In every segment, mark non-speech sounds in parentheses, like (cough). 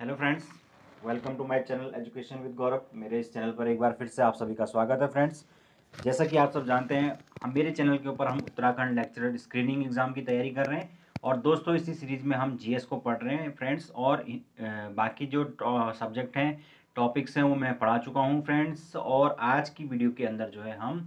hello friends welcome to my channel education with Gaurav मेरे इस channel पर एक बार फिर से आप सभी का स्वागत है फ्रेंड्स जैसा कि आप सब जानते हैं हम मेरे चैनल के ऊपर हम उत्तराखंड लेक्चरर स्क्रीनिंग एग्ज़ाम की तैयारी कर रहे हैं और दोस्तों इसी सीरीज़ में हम जीएस को पढ़ रहे हैं फ्रेंड्स और बाकी जो सब्जेक्ट हैं टॉपिक्स हैं वो मैं पढ़ा चुका हूँ फ्रेंड्स और आज की वीडियो के अंदर जो है हम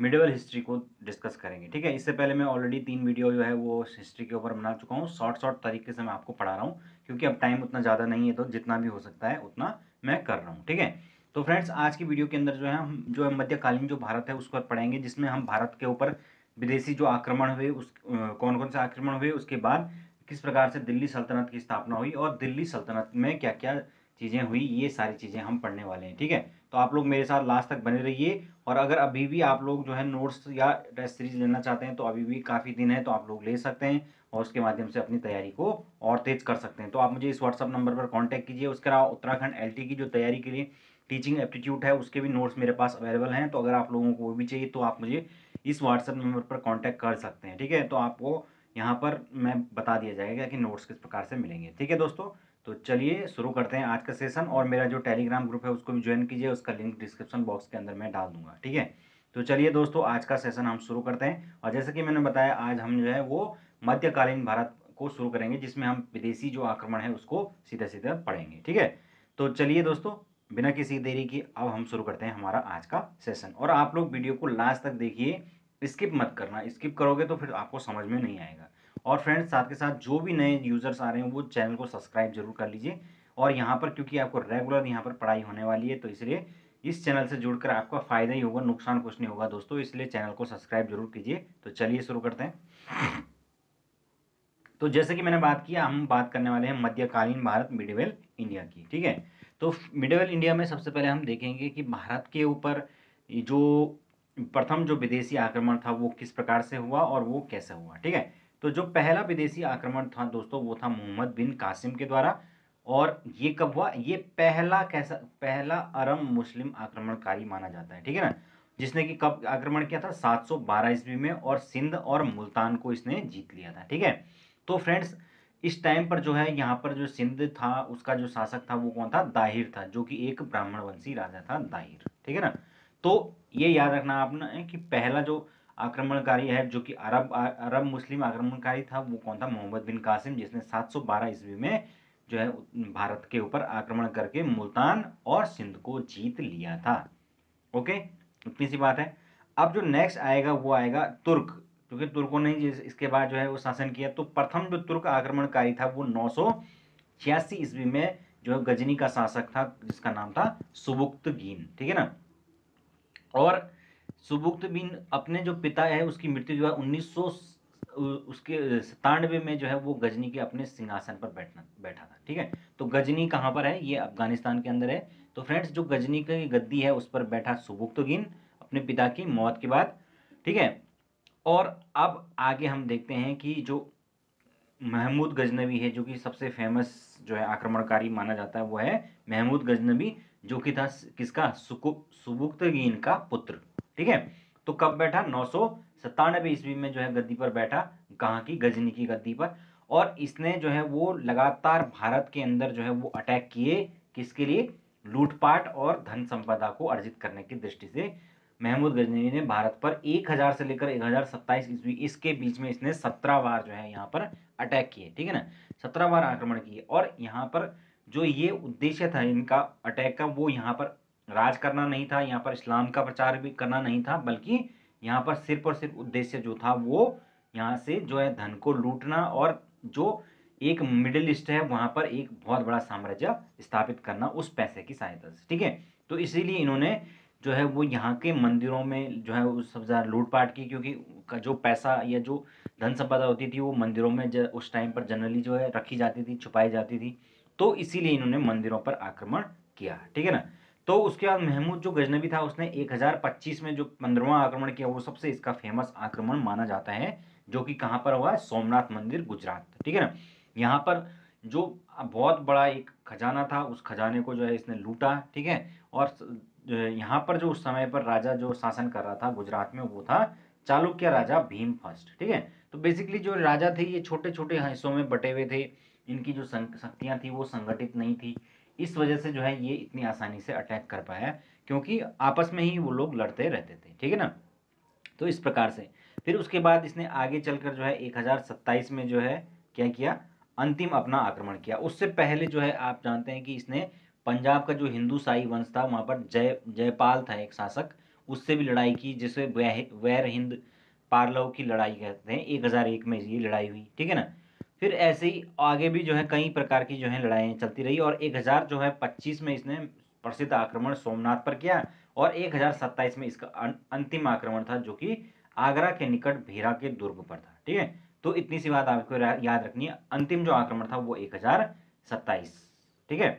मिडिवल हिस्ट्री को डिस्कस करेंगे ठीक है इससे पहले मैं ऑलरेडी तीन वीडियो जो है वो हिस्ट्री के ऊपर बना चुका हूँ शॉर्ट शॉर्ट तरीके से मैं आपको पढ़ा रहा हूँ क्योंकि अब टाइम उतना ज़्यादा नहीं है तो जितना भी हो सकता है उतना मैं कर रहा हूँ ठीक है तो फ्रेंड्स आज की वीडियो के अंदर जो है हम जो है मध्यकालीन जो भारत है उसको पढ़ेंगे जिसमें हम भारत के ऊपर विदेशी जो आक्रमण हुए उस कौन कौन से आक्रमण हुए उसके बाद किस प्रकार से दिल्ली सल्तनत की स्थापना हुई और दिल्ली सल्तनत में क्या क्या चीज़ें हुई ये सारी चीज़ें हम पढ़ने वाले हैं ठीक है तो आप लोग मेरे साथ लास्ट तक बने रहिए और अगर अभी भी आप लोग जो है नोट्स या टेस्ट सीरीज लेना चाहते हैं तो अभी भी काफ़ी दिन है तो आप लोग ले सकते हैं और उसके माध्यम से अपनी तैयारी को और तेज़ कर सकते हैं तो आप मुझे इस व्हाट्सअप नंबर पर कॉन्टैक्ट कीजिए उसके अलावा उत्तराखंड एल की जो तैयारी के लिए टीचिंग एप्टीट्यूड है उसके भी नोट्स मेरे पास अवेलेबल हैं तो अगर आप लोगों को वो भी चाहिए तो आप मुझे इस व्हाट्सअप नंबर पर कॉन्टैक्ट कर सकते हैं ठीक है तो आपको यहाँ पर मैं बता दिया जाएगा कि नोट्स किस प्रकार से मिलेंगे ठीक है दोस्तों तो चलिए शुरू करते हैं आज का सेशन और मेरा जो टेलीग्राम ग्रुप है उसको भी ज्वाइन कीजिए उसका लिंक डिस्क्रिप्शन बॉक्स के अंदर मैं डाल दूंगा ठीक है तो चलिए दोस्तों आज का सेशन हम शुरू करते हैं और जैसे कि मैंने बताया आज हम जो है वो मध्यकालीन भारत को शुरू करेंगे जिसमें हम विदेशी जो आक्रमण है उसको सीधा सीधा पढ़ेंगे ठीक है तो चलिए दोस्तों बिना किसी देरी के अब हम शुरू करते हैं हमारा आज का सेशन और आप लोग वीडियो को लास्ट तक देखिए स्किप मत करना स्किप करोगे तो फिर आपको समझ में नहीं आएगा और फ्रेंड्स साथ के साथ जो भी नए यूज़र्स आ रहे हैं वो चैनल को सब्सक्राइब जरूर कर लीजिए और यहाँ पर क्योंकि आपको रेगुलर यहाँ पर पढ़ाई होने वाली है तो इसलिए इस चैनल से जुड़कर आपका फ़ायदा ही होगा नुकसान कुछ नहीं होगा दोस्तों इसलिए चैनल को सब्सक्राइब जरूर कीजिए तो चलिए शुरू करते हैं तो जैसे कि मैंने बात किया हम बात करने वाले हैं मध्यकालीन भारत मिडिवेल इंडिया की ठीक है तो मिडवेल इंडिया में सबसे पहले हम देखेंगे कि भारत के ऊपर जो प्रथम जो विदेशी आक्रमण था वो किस प्रकार से हुआ और वो कैसे हुआ ठीक है तो जो पहला विदेशी आक्रमण था दोस्तों वो था मोहम्मद बिन कासिम के द्वारा और ये कब हुआ ये पहला कैसा पहला अरब मुस्लिम आक्रमणकारी माना जाता है ठीक है ना जिसने कि कब आक्रमण किया था 712 ईस्वी में और सिंध और मुल्तान को इसने जीत लिया था ठीक है तो फ्रेंड्स इस टाइम पर जो है यहाँ पर जो सिंध था उसका जो शासक था वो कौन था दाहिर था जो कि एक ब्राह्मण वंशी राजा था दाहिर ठीक है ना तो ये याद रखना आपने कि पहला जो आक्रमणकारी है जो कि अरब अरब मुस्लिम आक्रमणकारी था वो कौन था मोहम्मद बिन कासिम जिसने 712 ईस्वी में जो है भारत के ऊपर आक्रमण करके मुल्तान और सिंध को जीत लिया था ओके इतनी सी बात है अब जो नेक्स्ट आएगा वो आएगा तुर्क क्योंकि तुर्कों ने इसके बाद जो है वो शासन किया तो प्रथम जो तुर्क आक्रमणकारी था वो नौ सौ छियासी ईस्वी में जो है गजनी का शासक था जिसका नाम था सुबुक्त गीन ठीक है ना और सुबुक्त बीन अपने जो पिता है उसकी मृत्यु जो है उन्नीस उसके सतानवे में जो है वो गजनी के अपने सिंहासन पर बैठना बैठा था ठीक है तो गजनी कहाँ पर है ये अफगानिस्तान के अंदर है तो फ्रेंड्स जो गजनी की गद्दी है उस पर बैठा सुबुक्त सुबुक्तगीन अपने पिता की मौत के बाद ठीक है और अब आगे हम देखते हैं कि जो महमूद गजनबी है जो कि सबसे फेमस जो है आक्रमणकारी माना जाता है वो है महमूद गजनबी जो कि था किसका सुबुक्तगीन का पुत्र ठीक है तो कब बैठा नौ सौ सत्तानबे ईस्वी में जो है गद्दी पर बैठा कहाँ की गजनी की गद्दी पर और इसने जो है वो लगातार भारत के अंदर जो है वो अटैक किए किसके लिए लूटपाट और धन संपदा को अर्जित करने की दृष्टि से महमूद गजनवी ने भारत पर एक हज़ार से लेकर एक हज़ार सत्ताईस ईस्वी इसके बीच में इसने सत्रह बार जो है यहाँ पर अटैक किए ठीक है ना सत्रह बार आक्रमण किए और यहाँ पर जो ये उद्देश्य था इनका अटैक का वो यहाँ पर राज करना नहीं था यहाँ पर इस्लाम का प्रचार भी करना नहीं था बल्कि यहाँ पर सिर्फ और सिर्फ उद्देश्य जो था वो यहाँ से जो है धन को लूटना और जो एक मिडिल ईस्ट है वहाँ पर एक बहुत बड़ा साम्राज्य स्थापित करना उस पैसे की सहायता से ठीक है तो इसीलिए इन्होंने जो है वो यहाँ के मंदिरों में जो है उस सबसे ज़्यादा लूटपाट की क्योंकि का जो पैसा या जो धन संपदा होती थी वो मंदिरों में उस टाइम पर जनरली जो है रखी जाती थी छुपाई जाती थी तो इसीलिए इन्होंने मंदिरों पर आक्रमण किया ठीक है ना तो उसके बाद महमूद जो गजनबी था उसने एक में जो पंद्रवा आक्रमण किया वो सबसे इसका फेमस आक्रमण माना जाता है जो कि कहाँ पर हुआ है सोमनाथ मंदिर गुजरात ठीक है ना यहाँ पर जो बहुत बड़ा एक खजाना था उस खजाने को जो है इसने लूटा ठीक है और यहाँ पर जो उस समय पर राजा जो शासन कर रहा था गुजरात में वो था चालुक्य राजा भीम फर्स्ट ठीक है तो बेसिकली जो राजा थे ये छोटे छोटे हिस्सों में बटे हुए थे इनकी जो शक्तियाँ थी वो संगठित नहीं थी इस वजह से जो है ये इतनी आसानी से अटैक कर पाया क्योंकि आपस में ही वो लोग लड़ते रहते थे ठीक है ना तो इस प्रकार से फिर उसके बाद इसने आगे चलकर जो है एक में जो है क्या किया अंतिम अपना आक्रमण किया उससे पहले जो है आप जानते हैं कि इसने पंजाब का जो हिंदू साई वंश था वहाँ पर जय जयपाल था एक शासक उससे भी लड़ाई की जिसे वैर हिंद पार्लव की लड़ाई कहते हैं एक हज़ार एक में ये लड़ाई हुई ठीक है ना फिर ऐसे ही आगे भी जो है कई प्रकार की जो है लड़ाइयाँ चलती रही और एक हज़ार जो है पच्चीस में इसने प्रसिद्ध आक्रमण सोमनाथ पर किया और एक हज़ार सत्ताईस में इसका अं, अंतिम आक्रमण था जो कि आगरा के निकट भेरा के दुर्ग पर था ठीक है तो इतनी सी बात आपको याद रखनी है अंतिम जो आक्रमण था वो एक हज़ार सत्ताईस ठीक है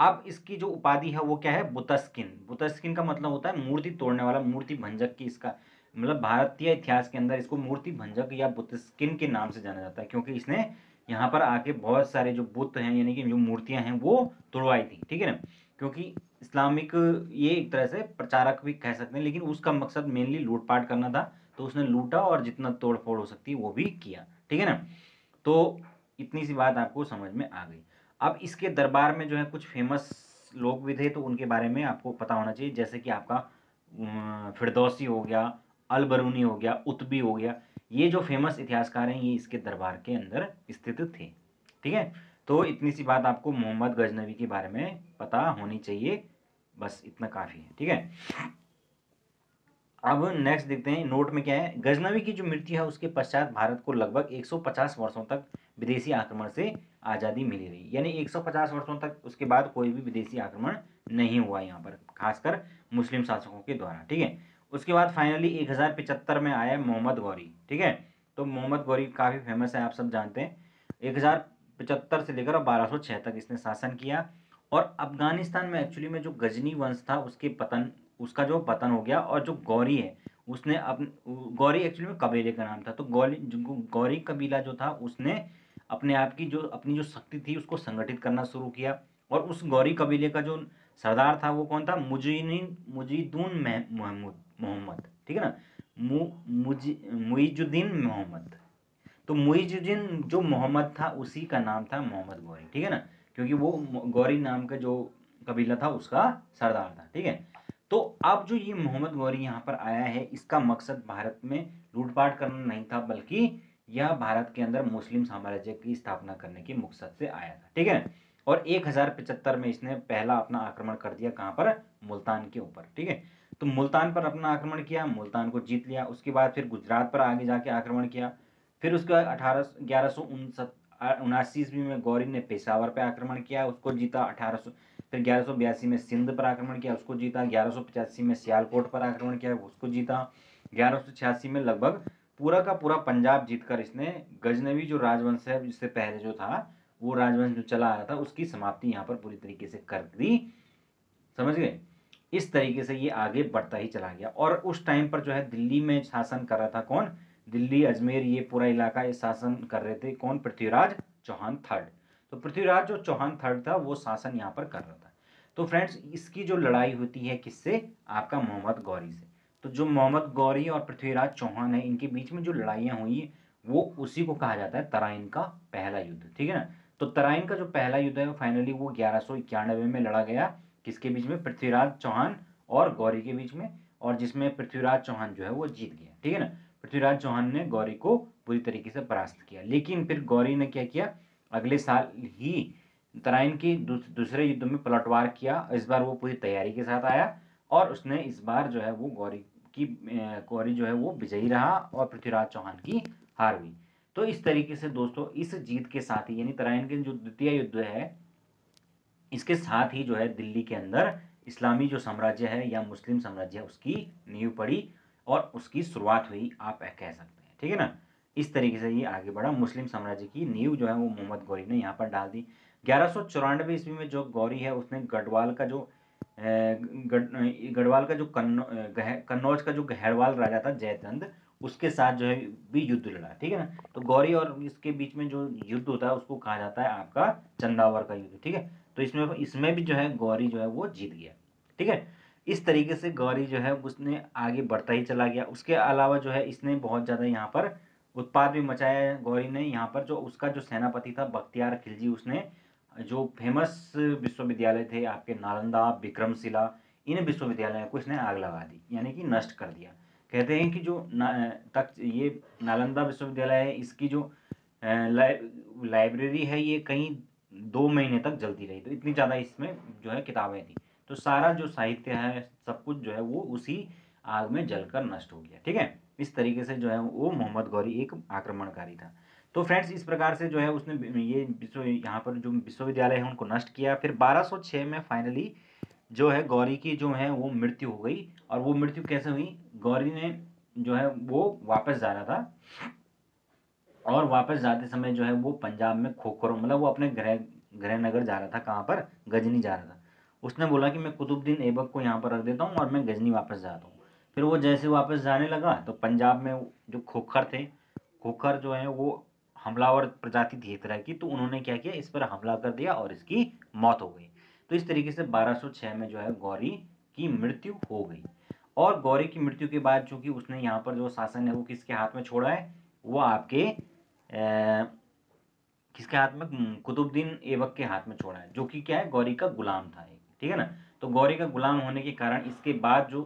अब इसकी जो उपाधि है वो क्या है बुतस्किन बुतस्किन का मतलब होता है मूर्ति तोड़ने वाला मूर्ति भंजक की इसका मतलब भारतीय इतिहास के अंदर इसको मूर्ति भंजक या बुतस्किन के नाम से जाना जाता है क्योंकि इसने यहाँ पर आके बहुत सारे जो बुत हैं यानी कि जो मूर्तियाँ हैं वो तोड़वाई थी ठीक है ना क्योंकि इस्लामिक ये एक तरह से प्रचारक भी कह सकते हैं लेकिन उसका मकसद मेनली लूटपाट करना था तो उसने लूटा और जितना तोड़फोड़ हो सकती है वो भी किया ठीक है ना तो इतनी सी बात आपको समझ में आ गई अब इसके दरबार में जो है कुछ फेमस लोग भी थे तो उनके बारे में आपको पता होना चाहिए जैसे कि आपका फिरदौसी हो गया अलबरूनी हो गया उतबी हो गया ये जो फेमस इतिहासकार हैं ये इसके दरबार के अंदर स्थित थे ठीक है तो इतनी सी बात आपको मोहम्मद गजनवी के बारे में पता होनी चाहिए बस इतना काफ़ी है ठीक है अब नेक्स्ट देखते हैं नोट में क्या है गजनवी की जो मृत्यु है उसके पश्चात भारत को लगभग 150 वर्षों तक विदेशी आक्रमण से आज़ादी मिली रही यानी 150 वर्षों तक उसके बाद कोई भी विदेशी आक्रमण नहीं हुआ यहाँ पर खासकर मुस्लिम शासकों के द्वारा ठीक है उसके बाद फाइनली एक हज़ार में आया मोहम्मद गौरी ठीक है तो मोहम्मद गौरी काफ़ी फेमस है आप सब जानते हैं एक हज़ार से लेकर बारह सौ छः तक इसने शासन किया और अफगानिस्तान में एक्चुअली में जो गजनी वंश था उसके पतन उसका जो पतन हो गया और जो गौरी है उसने अपने गौरी एक्चुअली में कबीले का नाम था तो गौरी गौरी कबीला जो था उसने अपने आप की जो अपनी जो शक्ति थी उसको संगठित करना शुरू किया और उस गौरी कबीले का जो सरदार था वो कौन था मुजीन मुजीदून महमूद मोहम्मद ठीक है ना मुइजुद्दीन मोहम्मद तो मुईजुद्दीन जो मोहम्मद था उसी का नाम था मोहम्मद गौरी ठीक है ना क्योंकि वो गौरी नाम का जो कबीला था उसका सरदार था ठीक है तो अब जो ये मोहम्मद गौरी यहाँ पर आया है इसका मकसद भारत में लूटपाट करना नहीं था बल्कि यह भारत के अंदर मुस्लिम साम्राज्य की स्थापना करने की मकसद से आया था ठीक है और एक में इसने पहला अपना आक्रमण कर दिया कहाँ पर मुल्तान के ऊपर ठीक है तो मुल्तान पर अपना आक्रमण किया मुल्तान को जीत लिया उसके बाद फिर गुजरात पर आगे जाके आक्रमण किया फिर उसके बाद अठारह ग्यारह सौ उनासी ईस्वी में गौरी ने पेशावर पर आक्रमण किया उसको जीता अठारह सौ फिर ग्यारह सौ बयासी में सिंध पर आक्रमण किया उसको जीता ग्यारह सौ पचासी में सियालकोट पर आक्रमण किया उसको जीता ग्यारह सौ छियासी में लगभग पूरा का पूरा पंजाब जीतकर इसने गजनवी जो राजवंश है जिससे पहले जो था वो राजवंश जो चला रहा था उसकी समाप्ति यहाँ पर पूरी तरीके से कर दी समझ गए इस तरीके से ये आगे बढ़ता ही चला गया और उस टाइम पर जो है दिल्ली में शासन कर रहा था कौन दिल्ली अजमेर ये पूरा इलाका ये शासन कर रहे थे कौन पृथ्वीराज चौहान थर्ड तो पृथ्वीराज जो चौहान थर्ड था वो शासन यहाँ पर कर रहा था तो फ्रेंड्स इसकी जो लड़ाई होती है किससे आपका मोहम्मद गौरी से तो जो मोहम्मद गौरी और पृथ्वीराज चौहान है इनके बीच में जो लड़ाइयाँ हुई वो उसी को कहा जाता है तराइन का पहला युद्ध ठीक है ना तो तराइन का जो पहला युद्ध है वो फाइनली वो ग्यारह में लड़ा गया किसके बीच में पृथ्वीराज चौहान और गौरी के बीच में और जिसमें पृथ्वीराज चौहान जो है वो जीत गया ठीक है ना पृथ्वीराज चौहान ने गौरी को पूरी तरीके से परास्त किया लेकिन फिर गौरी ने क्या किया अगले साल ही तराइन के दूसरे युद्ध में पलटवार किया इस बार वो पूरी तैयारी के साथ आया और उसने इस बार जो है वो गौरी की कौरी जो है वो विजयी रहा और पृथ्वीराज चौहान की हार हुई तो इस तरीके से दोस्तों इस जीत के साथ ही यानी तराइन के जो द्वितीय युद्ध है इसके साथ ही जो है दिल्ली के अंदर इस्लामी जो साम्राज्य है या मुस्लिम साम्राज्य है उसकी नींव पड़ी और उसकी शुरुआत हुई आप कह सकते हैं ठीक है ना इस तरीके से ये आगे बढ़ा मुस्लिम साम्राज्य की नींव जो है वो मोहम्मद गौरी ने यहाँ पर डाल दी ग्यारह ईस्वी में जो गौरी है उसने गढ़वाल का जो गढ़वाल का जो कन्नौ कन्नौज का जो गहरवाल राजा था जयचंद उसके साथ जो है भी युद्ध लड़ा ठीक है ना तो गौरी और इसके बीच में जो युद्ध होता है उसको कहा जाता है आपका चंदावर का युद्ध ठीक है तो इसमें इसमें भी जो है गौरी जो है वो जीत गया ठीक है इस तरीके से गौरी जो है उसने आगे बढ़ता ही चला गया उसके अलावा जो है इसने बहुत ज़्यादा यहाँ पर उत्पाद भी मचाया गौरी ने यहाँ पर जो उसका जो सेनापति था बख्तियार खिलजी उसने जो फेमस विश्वविद्यालय थे आपके नालंदा विक्रमशिला इन विश्वविद्यालयों को इसने आग लगा दी यानी कि नष्ट कर दिया कहते हैं कि जो ना तक ये नालंदा विश्वविद्यालय है इसकी जो लाइब्रेरी है ये कहीं दो महीने तक जलती रही तो इतनी ज़्यादा इसमें जो है किताबें थी तो सारा जो साहित्य है सब कुछ जो है वो उसी आग में जलकर नष्ट हो गया ठीक है इस तरीके से जो है वो मोहम्मद गौरी एक आक्रमणकारी था तो फ्रेंड्स इस प्रकार से जो है उसने ये विश्व यहाँ पर जो विश्वविद्यालय है उनको नष्ट किया फिर 1206 में फाइनली जो है गौरी की जो है वो मृत्यु हो गई और वो मृत्यु कैसे हुई गौरी ने जो है वो वापस जा रहा था और वापस जाते समय जो है वो पंजाब में खोखरों मतलब वो अपने गृह गृह नगर जा रहा था कहाँ पर गजनी जा रहा था उसने बोला कि मैं कुतुबद्दीन ऐबक को यहाँ पर रख देता हूँ और मैं गजनी वापस जाता हूँ फिर वो जैसे वापस जाने लगा तो पंजाब में जो खोखर थे खोखर जो है वो हमलावर प्रजाति थी एक तरह की तो उन्होंने क्या किया इस पर हमला कर दिया और इसकी मौत हो गई तो इस तरीके से 1206 में जो है गौरी की मृत्यु हो गई और गौरी की मृत्यु के बाद चूंकि उसने यहाँ पर जो शासन है वो किसके हाथ में छोड़ा है वो आपके ए, किसके हाथ में कुतुबद्दीन ऐबक के हाथ में छोड़ा है जो कि क्या है गौरी का गुलाम था एक ठीक है ना तो गौरी का गुलाम होने के कारण इसके बाद जो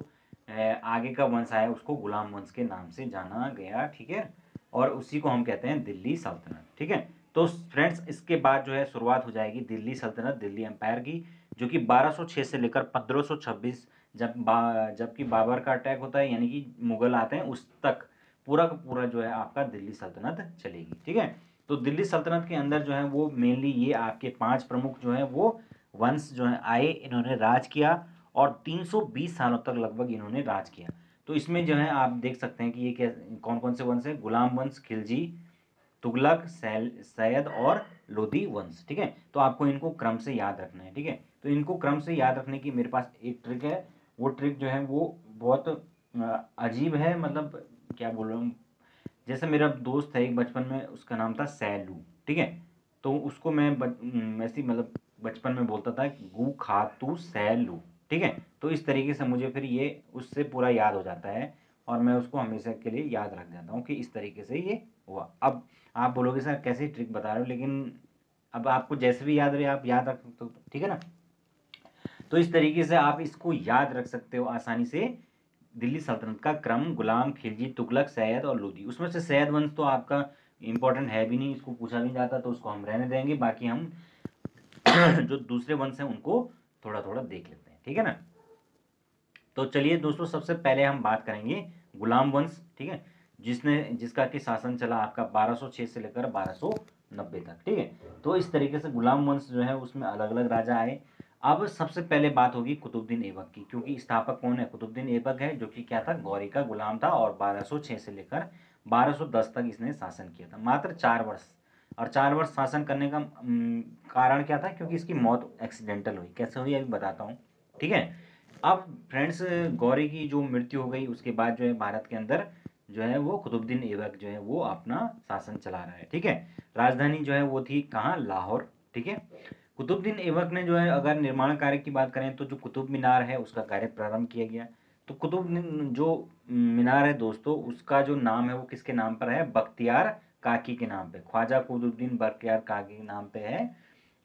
आगे का वंश आया उसको गुलाम वंश के नाम से जाना गया ठीक है और उसी को हम कहते हैं दिल्ली सल्तनत ठीक है तो फ्रेंड्स इसके बाद जो है शुरुआत हो जाएगी दिल्ली सल्तनत दिल्ली एम्पायर की जो कि 1206 से लेकर 1526 जब बा, जबकि बाबर का अटैक होता है यानी कि मुगल आते हैं उस तक पूरा का पूरा जो है आपका दिल्ली सल्तनत चलेगी ठीक है तो दिल्ली सल्तनत के अंदर जो है वो मेनली ये आपके पांच प्रमुख जो है वो वंश जो है आए इन्होंने राज किया और 320 सालों तक लगभग इन्होंने राज किया तो इसमें जो है आप देख सकते हैं कि ये क्या कौन कौन से वंश हैं गुलाम वंश खिलजी तुगलक सैयद और लोधी वंश ठीक है तो आपको इनको क्रम से याद रखना है ठीक है तो इनको क्रम से याद रखने की मेरे पास एक ट्रिक है वो ट्रिक जो है वो बहुत अजीब है मतलब क्या बोल रहा हूँ जैसे मेरा दोस्त है एक बचपन में उसका नाम था सैलू ठीक है तो उसको मैं बच, मतलब बचपन में बोलता था गु खा तू सैलू ठीक है तो इस तरीके से मुझे फिर ये उससे पूरा याद हो जाता है और मैं उसको हमेशा के लिए याद रख जाता हूँ कि इस तरीके से ये हुआ अब आप बोलोगे सर कैसे ट्रिक बता रहे हो लेकिन अब आपको जैसे भी याद रहे आप याद रख तो ठीक है ना तो इस तरीके से आप इसको याद रख सकते हो आसानी से दिल्ली सल्तनत का क्रम गुलाम खिलजी तुगलक सैयद और लोधी उसमें से सैयद वंश तो आपका इम्पोर्टेंट है भी नहीं इसको पूछा भी जाता तो उसको हम रहने देंगे बाकी हम (clears throat) जो दूसरे वंश हैं उनको थोड़ा थोड़ा देख लेते हैं ठीक है ना तो चलिए दोस्तों सबसे पहले हम बात करेंगे गुलाम वंश ठीक है जिसने जिसका कि शासन चला आपका 1206 से लेकर 1290 तक ठीक है तो इस तरीके से गुलाम वंश जो है उसमें अलग अलग राजा आए अब सबसे पहले बात होगी कुतुबद्दीन ऐबक की क्योंकि स्थापक कौन है कुतुबद्दीन ऐबक है जो कि क्या था गौरी का गुलाम था और 1206 से लेकर 1210 तक इसने शासन किया था मात्र चार वर्ष और चार वर्ष शासन करने का कारण क्या था क्योंकि इसकी मौत एक्सीडेंटल हुई कैसे हुई अभी बताता हूँ ठीक है अब फ्रेंड्स गौरी की जो मृत्यु हो गई उसके बाद जो है भारत के अंदर जो है वो कुतुबुद्दीन ऐबक जो है वो अपना शासन चला रहा है ठीक है राजधानी जो है वो थी कहाँ लाहौर ठीक है कुतुबुद्दीन ऐबक ने जो है अगर निर्माण कार्य की बात करें तो जो कुतुब मीनार है उसका कार्य प्रारंभ किया गया तो कुतुब जो मीनार है दोस्तों उसका जो नाम है वो किसके नाम पर है बख्तियार काकी के नाम पर ख्वाजा कुतुबुद्दीन बख्तियार काकी के नाम पर है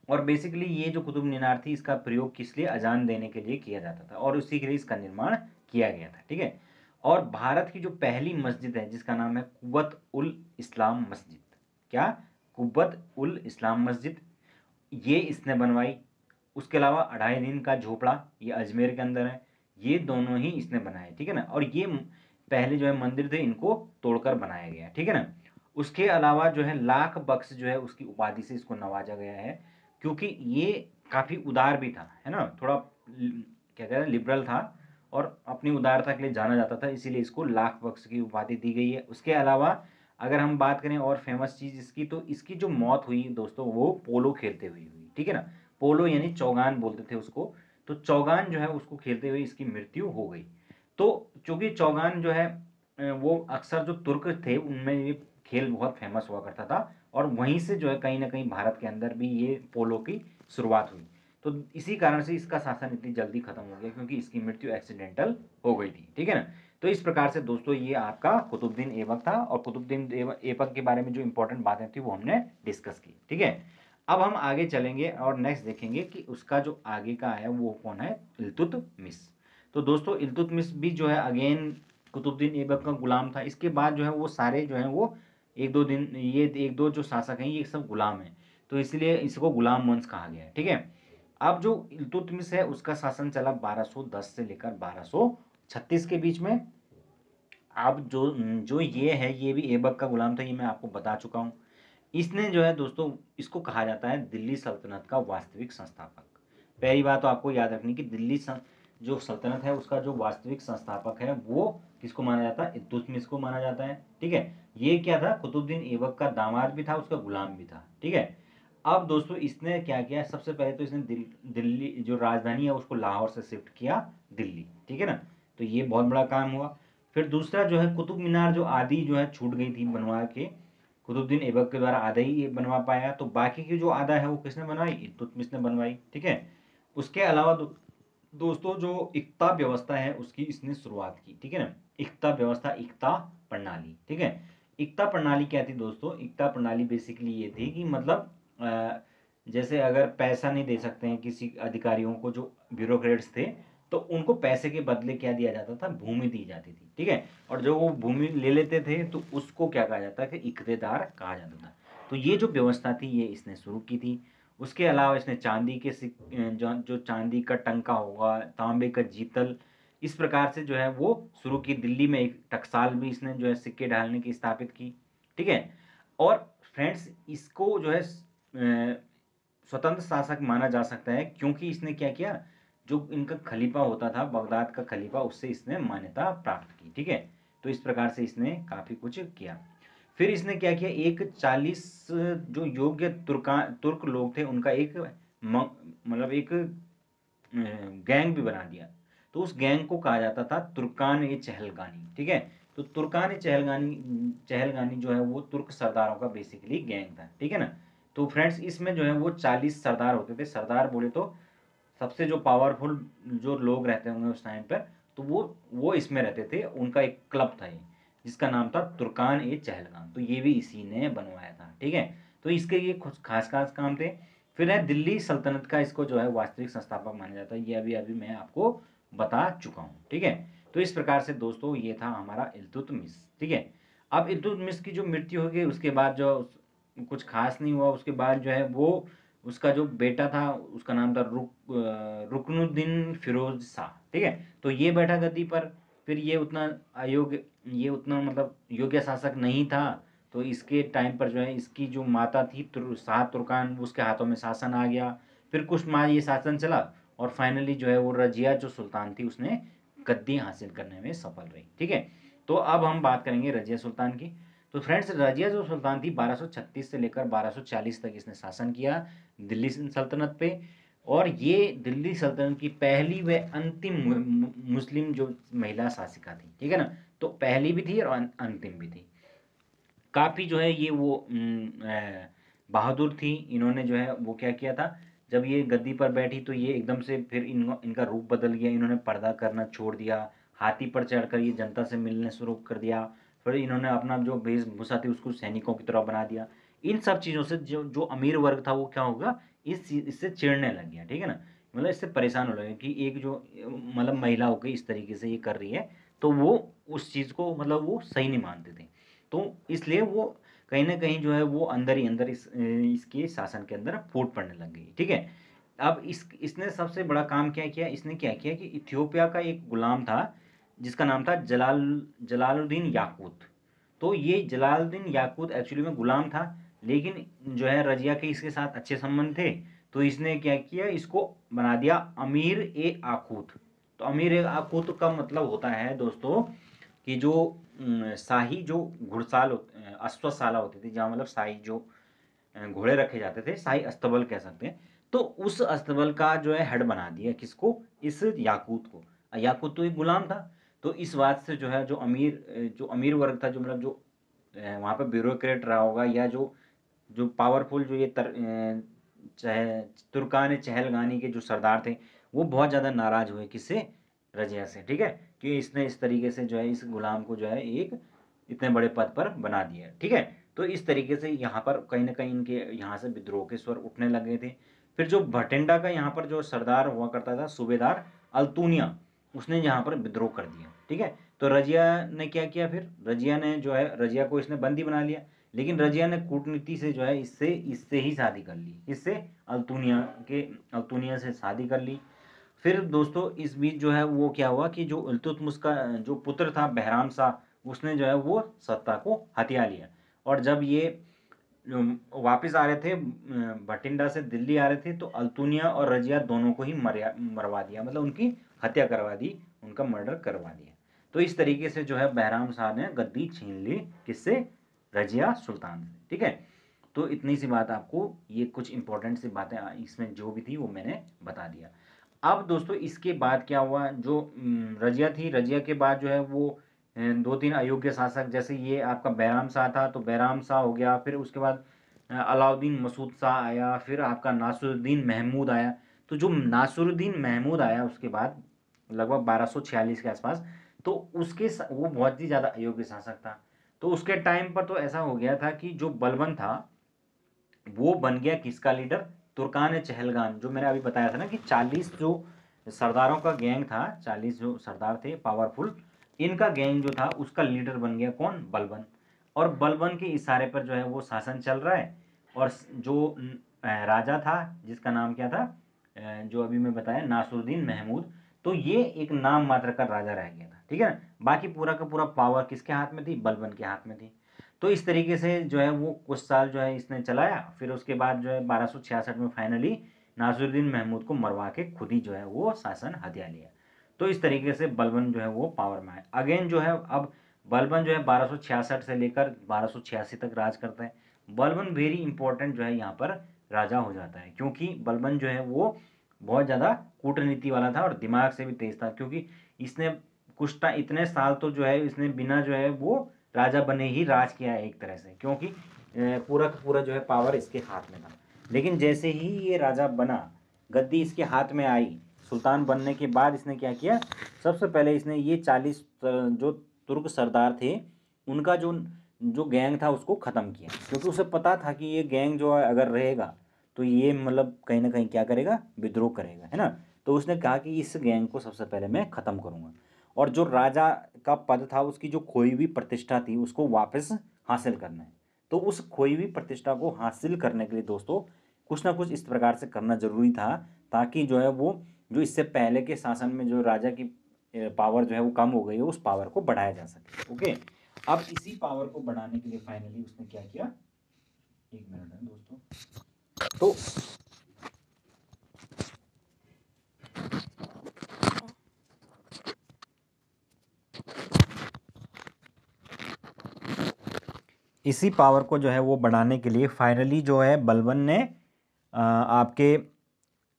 और बेसिकली ये जो कुतुब मीनार थी इसका प्रयोग किस लिए अजान देने के लिए किया जाता था और उसी के लिए इसका निर्माण किया गया था ठीक है और भारत की जो पहली मस्जिद है जिसका नाम है कुबत उल इस्लाम मस्जिद क्या कुबत उल इस्लाम मस्जिद ये इसने बनवाई उसके अलावा अढ़ाई दिन का झोपड़ा ये अजमेर के अंदर है ये दोनों ही इसने बनाए ठीक है ना और ये पहले जो है मंदिर थे इनको तोड़कर बनाया गया ठीक है ना उसके अलावा जो है लाख बक्स जो है उसकी उपाधि से इसको नवाजा गया है क्योंकि ये काफ़ी उदार भी था है ना थोड़ा क्या कहते हैं लिबरल था और अपनी उदारता के लिए जाना जाता था इसीलिए इसको लाख बख्श की उपाधि दी गई है उसके अलावा अगर हम बात करें और फेमस चीज़ इसकी तो इसकी जो मौत हुई दोस्तों वो पोलो खेलते हुए हुई ठीक है ना पोलो यानी चौगान बोलते थे उसको तो चौगान जो है उसको खेलते हुए इसकी मृत्यु हो गई तो चूँकि चौगान जो है वो अक्सर जो तुर्क थे उनमें ये खेल बहुत फेमस हुआ करता था और वहीं से जो है कहीं ना कहीं भारत के अंदर भी ये पोलो की शुरुआत हुई तो इसी कारण से इसका शासन इतनी जल्दी खत्म हो गया क्योंकि इसकी मृत्यु एक्सीडेंटल हो गई थी ठीक है ना तो इस प्रकार से दोस्तों ये आपका कुतुबद्दीन ऐबक था और कुतुबद्दीन ऐबक के बारे में जो इंपॉर्टेंट बातें थी वो हमने डिस्कस की ठीक है अब हम आगे चलेंगे और नेक्स्ट देखेंगे कि उसका जो आगे का है वो कौन है इल्तुतमिस तो दोस्तों इल्तुतमिस भी जो है अगेन कुतुबद्दीन ऐबक का गुलाम था इसके बाद जो है वो सारे जो है वो एक दो दिन ये एक दो जो शासक हैं ये सब गुलाम हैं तो इसलिए इसको गुलाम वंश कहा गया है ठीक है अब जो इल्तुतमिश है उसका शासन चला 1210 से लेकर 1236 के बीच में अब जो जो ये है ये भी एबक का गुलाम था ये मैं आपको बता चुका हूँ इसने जो है दोस्तों इसको कहा जाता है दिल्ली सल्तनत का वास्तविक संस्थापक पहली बात तो आपको याद रखनी कि दिल्ली सं, जो सल्तनत है उसका जो वास्तविक संस्थापक है वो किसको माना जाता है इल्तुतमिश को माना जाता है ठीक है ये क्या था कुतुबुद्दीन ऐबक का दामाद भी था उसका गुलाम भी था ठीक है अब दोस्तों इसने क्या किया सबसे पहले तो इसने दिल, दिल्ली जो राजधानी है उसको लाहौर से शिफ्ट किया दिल्ली ठीक है ना तो ये बहुत बड़ा काम हुआ फिर दूसरा जो है कुतुब मीनार जो आदि जो है छूट गई थी बनवा के कुतुबद्दीन ऐबक के द्वारा आधा ही ये बनवा पाया तो बाकी की जो आधा है वो किसने बनवाई इल्तुतमिश ने बनवाई ठीक है उसके अलावा दो, दोस्तों जो इकता व्यवस्था है उसकी इसने शुरुआत की ठीक है ना इकता व्यवस्था इकता प्रणाली ठीक है एकता प्रणाली क्या थी दोस्तों एकता प्रणाली बेसिकली ये थी कि मतलब जैसे अगर पैसा नहीं दे सकते हैं किसी अधिकारियों को जो ब्यूरोक्रेट्स थे तो उनको पैसे के बदले क्या दिया जाता था भूमि दी जाती थी ठीक है और जो वो भूमि ले लेते थे तो उसको क्या कहा जाता था इकतेदार कहा जाता था तो ये जो व्यवस्था थी ये इसने शुरू की थी उसके अलावा इसने चांदी के जो चांदी का टंका होगा तांबे का जीतल इस प्रकार से जो है वो शुरू की दिल्ली में एक टकसाल भी इसने जो है सिक्के ढालने की स्थापित की ठीक है और फ्रेंड्स इसको जो है स्वतंत्र शासक माना जा सकता है क्योंकि इसने क्या किया जो इनका खलीफा होता था बगदाद का खलीफा उससे इसने मान्यता प्राप्त की ठीक है तो इस प्रकार से इसने काफ़ी कुछ किया फिर इसने क्या किया एक चालीस जो योग्य तुर्का तुर्क लोग थे उनका एक मतलब एक गैंग भी बना दिया तो उस गैंग को कहा जाता था तुर्कान ए चहलगानी ठीक है तो तुर्कान ए चहलगानी चहलगानी जो है वो तुर्क सरदारों का बेसिकली गैंग था ठीक है ना तो फ्रेंड्स इसमें जो है वो चालीस सरदार होते थे सरदार बोले तो सबसे जो पावरफुल जो लोग रहते होंगे उस टाइम पर तो वो वो इसमें रहते थे उनका एक क्लब था ये जिसका नाम था तुर्कान ए चहलगान तो ये भी इसी ने बनवाया था ठीक है तो इसके ये कुछ खास खास काम थे फिर है दिल्ली सल्तनत का इसको जो है वास्तविक संस्थापक माना जाता है ये अभी अभी मैं आपको बता चुका हूँ ठीक है तो इस प्रकार से दोस्तों ये था हमारा इल्तुतमिस ठीक है अब इल्तुतमिस की जो मृत्यु हो गई उसके बाद जो कुछ खास नहीं हुआ उसके बाद जो है वो उसका जो बेटा था उसका नाम था रुक रुकनुद्दीन फिरोज शाह ठीक है तो ये बैठा गद्दी पर फिर ये उतना अयोग्य ये उतना मतलब योग्य शासक नहीं था तो इसके टाइम पर जो है इसकी जो माता थी तुर, शाह तुर्कान उसके हाथों में शासन आ गया फिर कुछ माह ये शासन चला और फाइनली जो है वो रजिया जो सुल्तान थी उसने गद्दी हासिल करने में सफल रही ठीक है तो अब हम बात करेंगे रजिया सुल्तान की तो फ्रेंड्स रजिया जो सुल्तान थी 1236 से लेकर 1240 तक इसने शासन किया दिल्ली सल्तनत पे और ये दिल्ली सल्तनत की पहली व अंतिम मुस्लिम जो महिला शासिका थी ठीक है ना तो पहली भी थी और अं-, अंतिम भी थी काफ़ी जो है ये वो बहादुर थी इन्होंने जो है वो क्या किया था जब ये गद्दी पर बैठी तो ये एकदम से फिर इन इनका रूप बदल गया इन्होंने पर्दा करना छोड़ दिया हाथी पर चढ़कर ये जनता से मिलने शुरू कर दिया फिर इन्होंने अपना जो वेशभूषा थी उसको सैनिकों की तरह बना दिया इन सब चीज़ों से जो जो अमीर वर्ग था वो क्या होगा इस इससे चिड़ने लग गया ठीक है ना मतलब इससे परेशान हो लगे कि एक जो मतलब महिला होकर इस तरीके से ये कर रही है तो वो उस चीज़ को मतलब वो सही नहीं मानते थे तो इसलिए वो कहीं ना कहीं जो है वो अंदर ही अंदर इस इसके शासन के अंदर फूट पड़ने लग गई ठीक है अब इस इसने सबसे बड़ा काम क्या किया इसने क्या किया कि इथियोपिया का एक गुलाम था जिसका नाम था जलाल जलालुद्दीन याकूत तो ये जलालुद्दीन याकूत एक्चुअली में गुलाम था लेकिन जो है रजिया के इसके साथ अच्छे संबंध थे तो इसने क्या किया इसको बना दिया अमीर ए आकूत तो अमीर ए आकूत का मतलब होता है दोस्तों कि जो शाही जो घुड़साल अश्वशाला होती थी जहाँ मतलब शाही जो घोड़े रखे जाते थे शाही अस्तबल कह सकते हैं तो उस अस्तबल का जो है हेड बना दिया किसको इस याकूत को याकूत तो एक गुलाम था तो इस बात से जो है जो अमीर जो अमीर वर्ग था जो मतलब जो वहाँ पर ब्यूरोक्रेट रहा होगा या जो जो पावरफुल जो ये तर चह तुर्कान चहलगानी के जो सरदार थे वो बहुत ज़्यादा नाराज़ हुए किससे रजिया से ठीक है कि इसने इस तरीके से जो है इस गुलाम को जो है एक इतने बड़े पद पर बना दिया ठीक है तो इस तरीके से यहाँ पर कहीं ना कहीं इनके यहाँ से विद्रोह के स्वर उठने लगे थे फिर जो भटिंडा का यहाँ पर जो सरदार हुआ करता था सूबेदार अल्तूनिया उसने यहाँ पर विद्रोह कर दिया ठीक है तो रजिया ने क्या किया फिर रजिया ने जो है रजिया को इसने बंदी बना लिया लेकिन रजिया ने कूटनीति से जो है इससे इससे ही शादी कर ली इससे अल्तूनिया के अल्तूनिया से शादी कर ली फिर दोस्तों इस बीच जो है वो क्या हुआ कि जो इलतुतमुस का जो पुत्र था बहराम शाह उसने जो है वो सत्ता को हथिया लिया और जब ये वापस आ रहे थे भटिंडा से दिल्ली आ रहे थे तो अल्तुनिया और रजिया दोनों को ही मरिया मरवा दिया मतलब उनकी हत्या करवा दी उनका मर्डर करवा दिया तो इस तरीके से जो है बहराम शाह ने गद्दी छीन ली किससे रजिया सुल्तान से ठीक है तो इतनी सी बात आपको ये कुछ इंपॉर्टेंट सी बातें इसमें जो भी थी वो मैंने बता दिया अब दोस्तों इसके बाद क्या हुआ जो रजिया थी रजिया के बाद जो है वो दो तीन अयोग्य शासक जैसे ये आपका बैराम शाह था तो बैराम शाह हो गया फिर उसके बाद अलाउद्दीन मसूद शाह आया फिर आपका नासुरुद्दीन महमूद आया तो जो नासुरुद्दीन महमूद आया उसके बाद लगभग 1246 के आसपास तो उसके वो बहुत ही ज़्यादा अयोग्य शासक था तो उसके टाइम पर तो ऐसा हो गया था कि जो बलबन था वो बन गया किसका लीडर तुर्कान चहलगान जो मैंने अभी बताया था ना कि चालीस जो सरदारों का गैंग था चालीस जो सरदार थे पावरफुल इनका गैंग जो था उसका लीडर बन गया कौन बलबन और बलबन के इशारे पर जो है वो शासन चल रहा है और जो राजा था जिसका नाम क्या था जो अभी मैं बताया नासुरुद्दीन महमूद तो ये एक नाम मात्र का राजा रह गया था ठीक है ना बाकी पूरा का पूरा पावर किसके हाथ में थी बलबन के हाथ में थी तो इस तरीके से जो है वो कुछ साल जो है इसने चलाया फिर उसके बाद जो है बारह में फाइनली नासुरुद्दीन महमूद को मरवा के खुद ही जो है वो शासन हथिया लिया तो इस तरीके से बलबन जो है वो पावर में आए अगेन जो है अब बलबन जो है 1266 से लेकर 1286 तक राज करता है बलबन वेरी इंपॉर्टेंट जो है यहाँ पर राजा हो जाता है क्योंकि बलबन जो है वो बहुत ज़्यादा कूटनीति वाला था और दिमाग से भी तेज था क्योंकि इसने कुछ इतने साल तो जो है इसने बिना जो है वो राजा बने ही राज किया है एक तरह से क्योंकि पूरा का पूरा जो है पावर इसके हाथ में था लेकिन जैसे ही ये राजा बना गद्दी इसके हाथ में आई सुल्तान बनने के बाद इसने क्या किया सबसे पहले इसने ये चालीस जो तुर्क सरदार थे उनका जो जो गैंग था उसको ख़त्म किया क्योंकि उसे पता था कि ये गैंग जो है अगर रहेगा तो ये मतलब कहीं ना कहीं क्या करेगा विद्रोह करेगा है ना तो उसने कहा कि इस गैंग को सबसे पहले मैं ख़त्म करूँगा और जो राजा का पद था उसकी जो खोई हुई प्रतिष्ठा थी उसको वापस हासिल करना है तो उस खोई हुई प्रतिष्ठा को हासिल करने के लिए दोस्तों कुछ ना कुछ इस प्रकार से करना जरूरी था ताकि जो है वो जो इससे पहले के शासन में जो राजा की पावर जो है वो कम हो गई है उस पावर को बढ़ाया जा सके ओके अब इसी पावर को बढ़ाने के लिए फाइनली उसने क्या किया एक मिनट है दोस्तों तो इसी पावर को जो है वो बढ़ाने के लिए फाइनली जो है बलबन ने आपके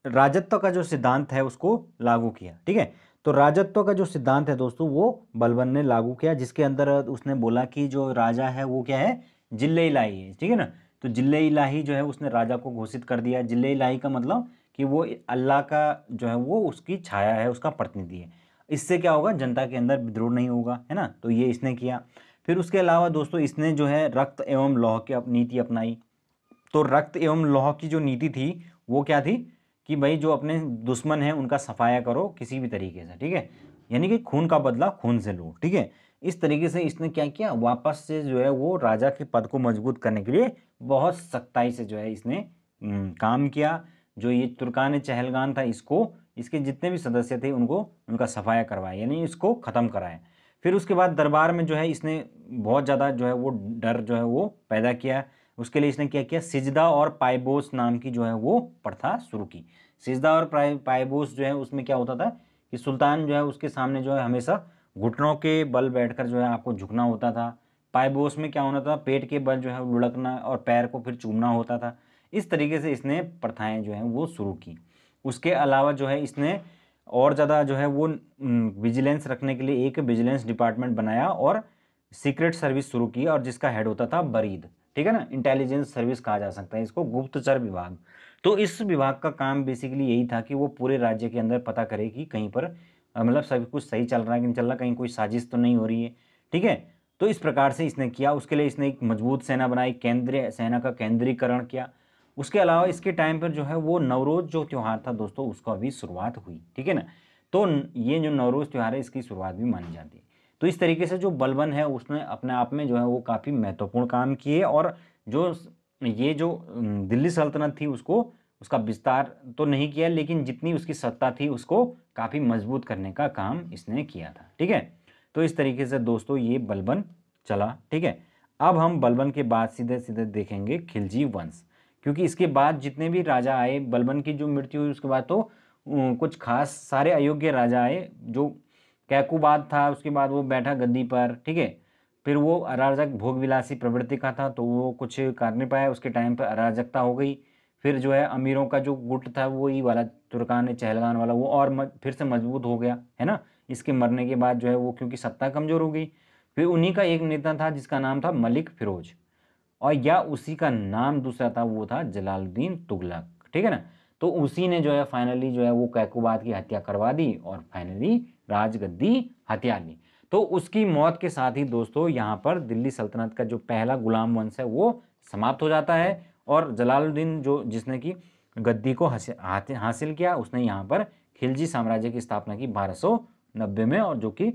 राजत्व का जो सिद्धांत है उसको लागू किया ठीक है तो राजत्व का जो सिद्धांत है दोस्तों वो बलबन ने लागू किया जिसके अंदर उसने बोला कि जो राजा है वो क्या है जिले इलाही है ठीक है ना तो जिले इलाही जो है उसने राजा को घोषित कर दिया जिले इलाही का मतलब कि वो अल्लाह का जो है वो उसकी छाया है उसका प्रतिनिधि है इससे क्या होगा जनता के अंदर विद्रोह नहीं होगा है ना तो ये इसने किया फिर उसके अलावा दोस्तों इसने जो है रक्त एवं लौह की अप, नीति अपनाई तो रक्त एवं लौह की जो नीति थी वो क्या थी कि भाई जो अपने दुश्मन हैं उनका सफाया करो किसी भी तरीके से ठीक है यानी कि खून का बदला खून से लो ठीक है इस तरीके से इसने क्या किया वापस से जो है वो राजा के पद को मजबूत करने के लिए बहुत सख्ताई से जो है इसने काम किया जो ये तुर्कान चहलगान था इसको इसके जितने भी सदस्य थे उनको उनका सफाया करवाया यानी इसको ख़त्म कराया फिर उसके बाद दरबार में जो है इसने बहुत ज़्यादा जो है वो डर जो है वो पैदा किया उसके लिए इसने क्या किया सिजदा और पाइबोस नाम की जो है वो प्रथा शुरू की सिजदा और पाइबोस जो है उसमें क्या होता था कि सुल्तान जो है उसके सामने जो है हमेशा घुटनों के बल बैठकर जो है आपको झुकना होता था पाइबोस में क्या होना था पेट के बल जो है लुढ़कना और पैर को फिर चूमना होता था इस तरीके से इसने प्रथाएँ जो हैं वो शुरू की उसके अलावा जो है इसने और ज़्यादा जो है वो विजिलेंस रखने के लिए एक विजिलेंस डिपार्टमेंट बनाया और सीक्रेट सर्विस शुरू की और जिसका हेड होता था बरीद ठीक है ना इंटेलिजेंस सर्विस कहा जा सकता है इसको गुप्तचर विभाग तो इस विभाग का काम बेसिकली यही था कि वो पूरे राज्य के अंदर पता करे कि कहीं पर मतलब सब कुछ सही चल रहा है कि नहीं चल रहा कहीं कोई साजिश तो नहीं हो रही है ठीक है तो इस प्रकार से इसने किया उसके लिए इसने एक मजबूत सेना बनाई केंद्रीय सेना का केंद्रीकरण किया उसके अलावा इसके टाइम पर जो है वो नवरोज़ जो त्यौहार था दोस्तों उसका भी शुरुआत हुई ठीक है ना तो ये जो नवरोज़ त्यौहार है इसकी शुरुआत भी मानी जाती है तो इस तरीके से जो बलबन है उसने अपने आप में जो है वो काफ़ी महत्वपूर्ण काम किए और जो ये जो दिल्ली सल्तनत थी उसको उसका विस्तार तो नहीं किया लेकिन जितनी उसकी सत्ता थी उसको काफ़ी मजबूत करने का काम इसने किया था ठीक है तो इस तरीके से दोस्तों ये बलबन चला ठीक है अब हम बलबन के बाद सीधे सीधे देखेंगे खिलजी वंश क्योंकि इसके बाद जितने भी राजा आए बलबन की जो मृत्यु हुई उसके बाद तो कुछ खास सारे अयोग्य राजा आए जो कैकुबाद था उसके बाद वो बैठा गद्दी पर ठीक है फिर वो अराजक भोगविलासी प्रवृत्ति का था तो वो कुछ कर नहीं पाया उसके टाइम पर अराजकता हो गई फिर जो है अमीरों का जो गुट था वो ही वाला तुर्कान चहलगान वाला वो और मज, फिर से मजबूत हो गया है ना इसके मरने के बाद जो है वो क्योंकि सत्ता कमज़ोर हो गई फिर उन्हीं का एक नेता था जिसका नाम था मलिक फिरोज और या उसी का नाम दूसरा था वो था जलालुद्दीन तुगलक ठीक है ना तो उसी ने जो है फाइनली जो है वो कैकुबाद की हत्या करवा दी और फाइनली राजगद्दी हत्या ली तो उसकी मौत के साथ ही दोस्तों यहाँ पर दिल्ली सल्तनत का जो पहला गुलाम वंश है वो समाप्त हो जाता है और जलालुद्दीन जो जिसने की गद्दी को हासिल किया उसने यहाँ पर खिलजी साम्राज्य की स्थापना की 1290 में और जो कि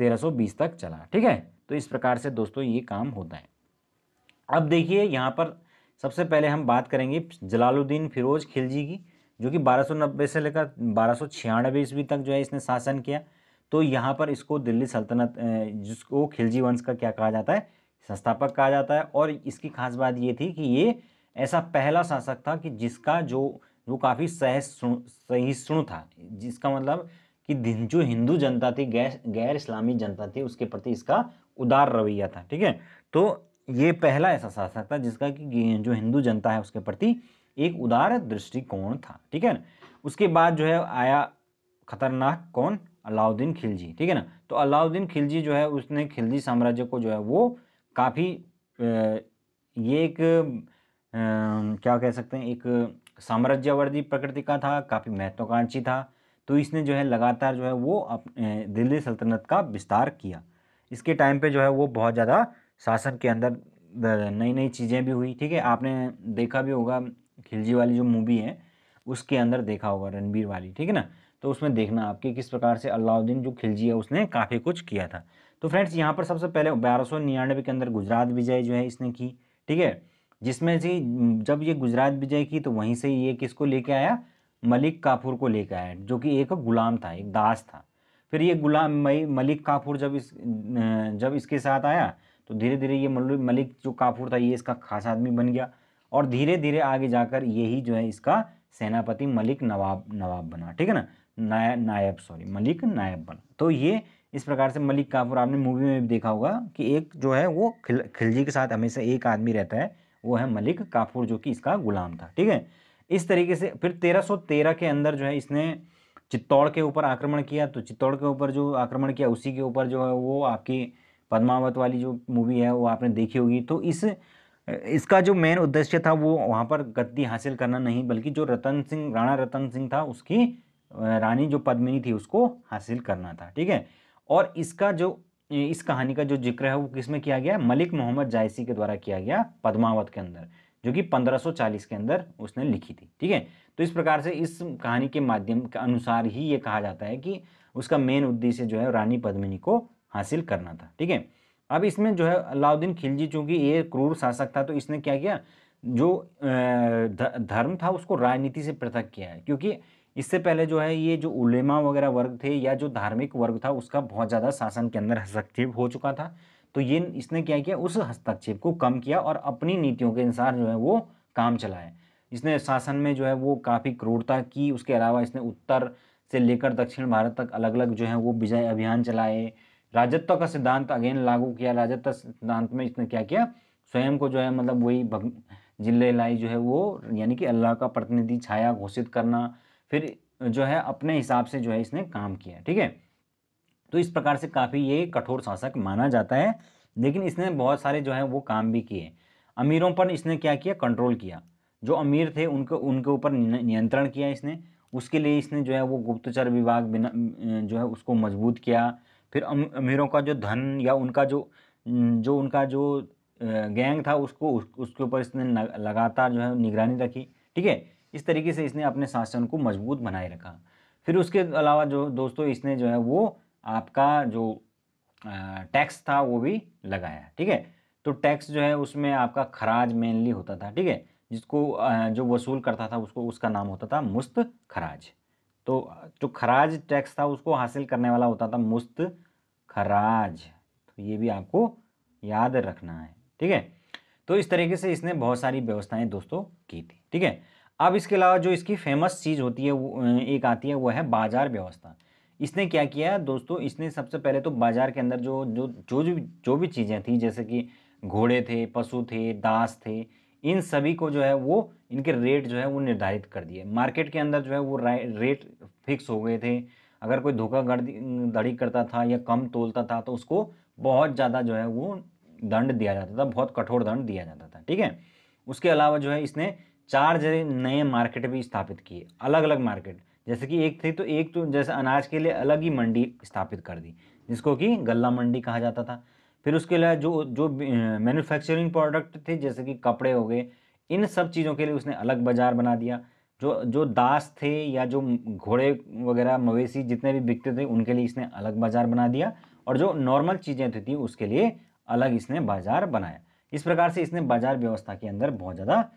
1320 तक चला ठीक है तो इस प्रकार से दोस्तों ये काम होता है अब देखिए यहाँ पर सबसे पहले हम बात करेंगे जलालुद्दीन फिरोज खिलजी की जो कि 1290 से लेकर बारह सौ ईस्वी तक जो है इसने शासन किया तो यहाँ पर इसको दिल्ली सल्तनत जिसको खिलजी वंश का क्या कहा जाता है संस्थापक कहा जाता है और इसकी खास बात ये थी कि ये ऐसा पहला शासक था कि जिसका जो वो काफ़ी सहिष्णु था जिसका मतलब कि जो हिंदू जनता थी गैर गैर इस्लामी जनता थी उसके प्रति इसका उदार रवैया था ठीक है तो ये पहला ऐसा शासक था जिसका कि जो हिंदू जनता है उसके प्रति एक उदार दृष्टिकोण था ठीक है ना उसके बाद जो है आया खतरनाक कौन अलाउद्दीन खिलजी ठीक है ना तो अलाउद्दीन खिलजी जो है उसने खिलजी साम्राज्य को जो है वो काफ़ी ये एक आ, क्या कह सकते हैं एक साम्राज्यवर्दी प्रकृति का था काफ़ी महत्वाकांक्षी था तो इसने जो है लगातार जो है वो दिल्ली सल्तनत का विस्तार किया इसके टाइम पे जो है वो बहुत ज़्यादा शासन के अंदर नई नई चीज़ें भी हुई ठीक है आपने देखा भी होगा खिलजी वाली जो मूवी है उसके अंदर देखा होगा रणबीर वाली ठीक है ना तो उसमें देखना आपके किस प्रकार से अलाउद्दीन जो खिलजी है उसने काफ़ी कुछ किया था तो फ्रेंड्स यहाँ पर सबसे पहले बारह के अंदर गुजरात विजय जो है इसने की ठीक है जिसमें से जब ये गुजरात विजय की तो वहीं से ये किसको लेके आया मलिक काफूर को लेकर आया जो कि एक गुलाम था एक दास था फिर ये गुलाम मलिक काफूर जब इस जब इसके साथ आया तो धीरे धीरे ये मलिक जो काफूर था ये इसका खास आदमी बन गया और धीरे धीरे आगे जाकर यही जो है इसका सेनापति मलिक नवाब नवाब बना ठीक है ना नाय नायब सॉरी मलिक नायब बना तो ये इस प्रकार से मलिक काफूर आपने मूवी में भी देखा होगा कि एक जो है वो खिल खिलजी के साथ हमेशा एक आदमी रहता है वो है मलिक काफूर जो कि इसका गुलाम था ठीक है इस तरीके से फिर 1313 के अंदर जो है इसने चित्तौड़ के ऊपर आक्रमण किया तो चित्तौड़ के ऊपर जो आक्रमण किया उसी के ऊपर जो है वो आपकी पद्मावत वाली जो मूवी है वो आपने देखी होगी तो इस इसका जो मेन उद्देश्य था वो वहाँ पर गद्दी हासिल करना नहीं बल्कि जो रतन सिंह राणा रतन सिंह था उसकी रानी जो पद्मिनी थी उसको हासिल करना था ठीक है और इसका जो इस कहानी का जो जिक्र है वो किस में किया गया मलिक मोहम्मद जायसी के द्वारा किया गया पद्मावत के अंदर जो कि 1540 के अंदर उसने लिखी थी ठीक है तो इस प्रकार से इस कहानी के माध्यम के अनुसार ही ये कहा जाता है कि उसका मेन उद्देश्य जो है रानी पद्मिनी को हासिल करना था ठीक है अब इसमें जो है अलाउद्दीन खिलजी चूंकि ये क्रूर शासक था तो इसने क्या किया जो धर्म था उसको राजनीति से पृथक किया है क्योंकि इससे पहले जो है ये जो उलेमा वगैरह वर्ग थे या जो धार्मिक वर्ग था उसका बहुत ज़्यादा शासन के अंदर (laughs) हस्तक्षेप हो चुका था तो ये इसने क्या किया उस हस्तक्षेप को कम किया और अपनी नीतियों के अनुसार जो है वो काम चलाया इसने शासन में जो है वो काफ़ी क्रूरता की उसके अलावा इसने उत्तर से लेकर दक्षिण भारत तक अलग अलग जो है वो विजय अभियान चलाए राजत्व का सिद्धांत अगेन लागू किया राजत्व सिद्धांत में इसने क्या किया स्वयं को जो है मतलब वही भग जिले लाई जो है वो यानी कि अल्लाह का प्रतिनिधि छाया घोषित करना फिर जो है अपने हिसाब से जो है इसने काम किया ठीक है तो इस प्रकार से काफ़ी ये कठोर शासक माना जाता है लेकिन इसने बहुत सारे जो है वो काम भी किए अमीरों पर इसने क्या किया कंट्रोल किया जो अमीर थे उनको उनके ऊपर नियंत्रण किया इसने उसके लिए इसने जो है वो गुप्तचर विभाग बिना जो है उसको मजबूत किया फिर अमीरों का जो धन या उनका जो जो उनका जो गैंग था उसको उस, उसके ऊपर इसने लगातार जो है निगरानी रखी ठीक है इस तरीके से इसने अपने शासन को मजबूत बनाए रखा फिर उसके अलावा जो दोस्तों इसने जो है वो आपका जो टैक्स था वो भी लगाया ठीक है तो टैक्स जो है उसमें आपका खराज मेनली होता था ठीक है जिसको जो वसूल करता था उसको उसका नाम होता था मुस्त खराज तो जो खराज टैक्स था उसको हासिल करने वाला होता था मुफ्त खराज तो ये भी आपको याद रखना है ठीक है तो इस तरीके से इसने बहुत सारी व्यवस्थाएं दोस्तों की थी ठीक है अब इसके अलावा जो इसकी फेमस चीज़ होती है वो एक आती है वो है बाजार व्यवस्था इसने क्या किया दोस्तों इसने सबसे पहले तो बाज़ार के अंदर जो जो जो जो भी चीज़ें थी जैसे कि घोड़े थे पशु थे दास थे इन सभी को जो है वो इनके रेट जो है वो निर्धारित कर दिए मार्केट के अंदर जो है वो रेट फिक्स हो गए थे अगर कोई धोखा धड़ी करता था या कम तोलता था तो उसको बहुत ज़्यादा जो है वो दंड दिया जाता था बहुत कठोर दंड दिया जाता था ठीक है उसके अलावा जो है इसने चार नए मार्केट भी स्थापित किए अलग अलग मार्केट जैसे कि एक थी तो एक तो जैसे अनाज के लिए अलग ही मंडी स्थापित कर दी जिसको कि गल्ला मंडी कहा जाता था फिर उसके अलावा जो जो मैन्युफैक्चरिंग प्रोडक्ट थे जैसे कि कपड़े हो गए इन सब चीज़ों के लिए उसने अलग बाज़ार बना दिया जो जो दास थे या जो घोड़े वगैरह मवेशी जितने भी बिकते थे उनके लिए इसने अलग बाज़ार बना दिया और जो नॉर्मल चीज़ें थी, थी उसके लिए अलग इसने बाज़ार बनाया इस प्रकार से इसने बाज़ार व्यवस्था के अंदर बहुत ज़्यादा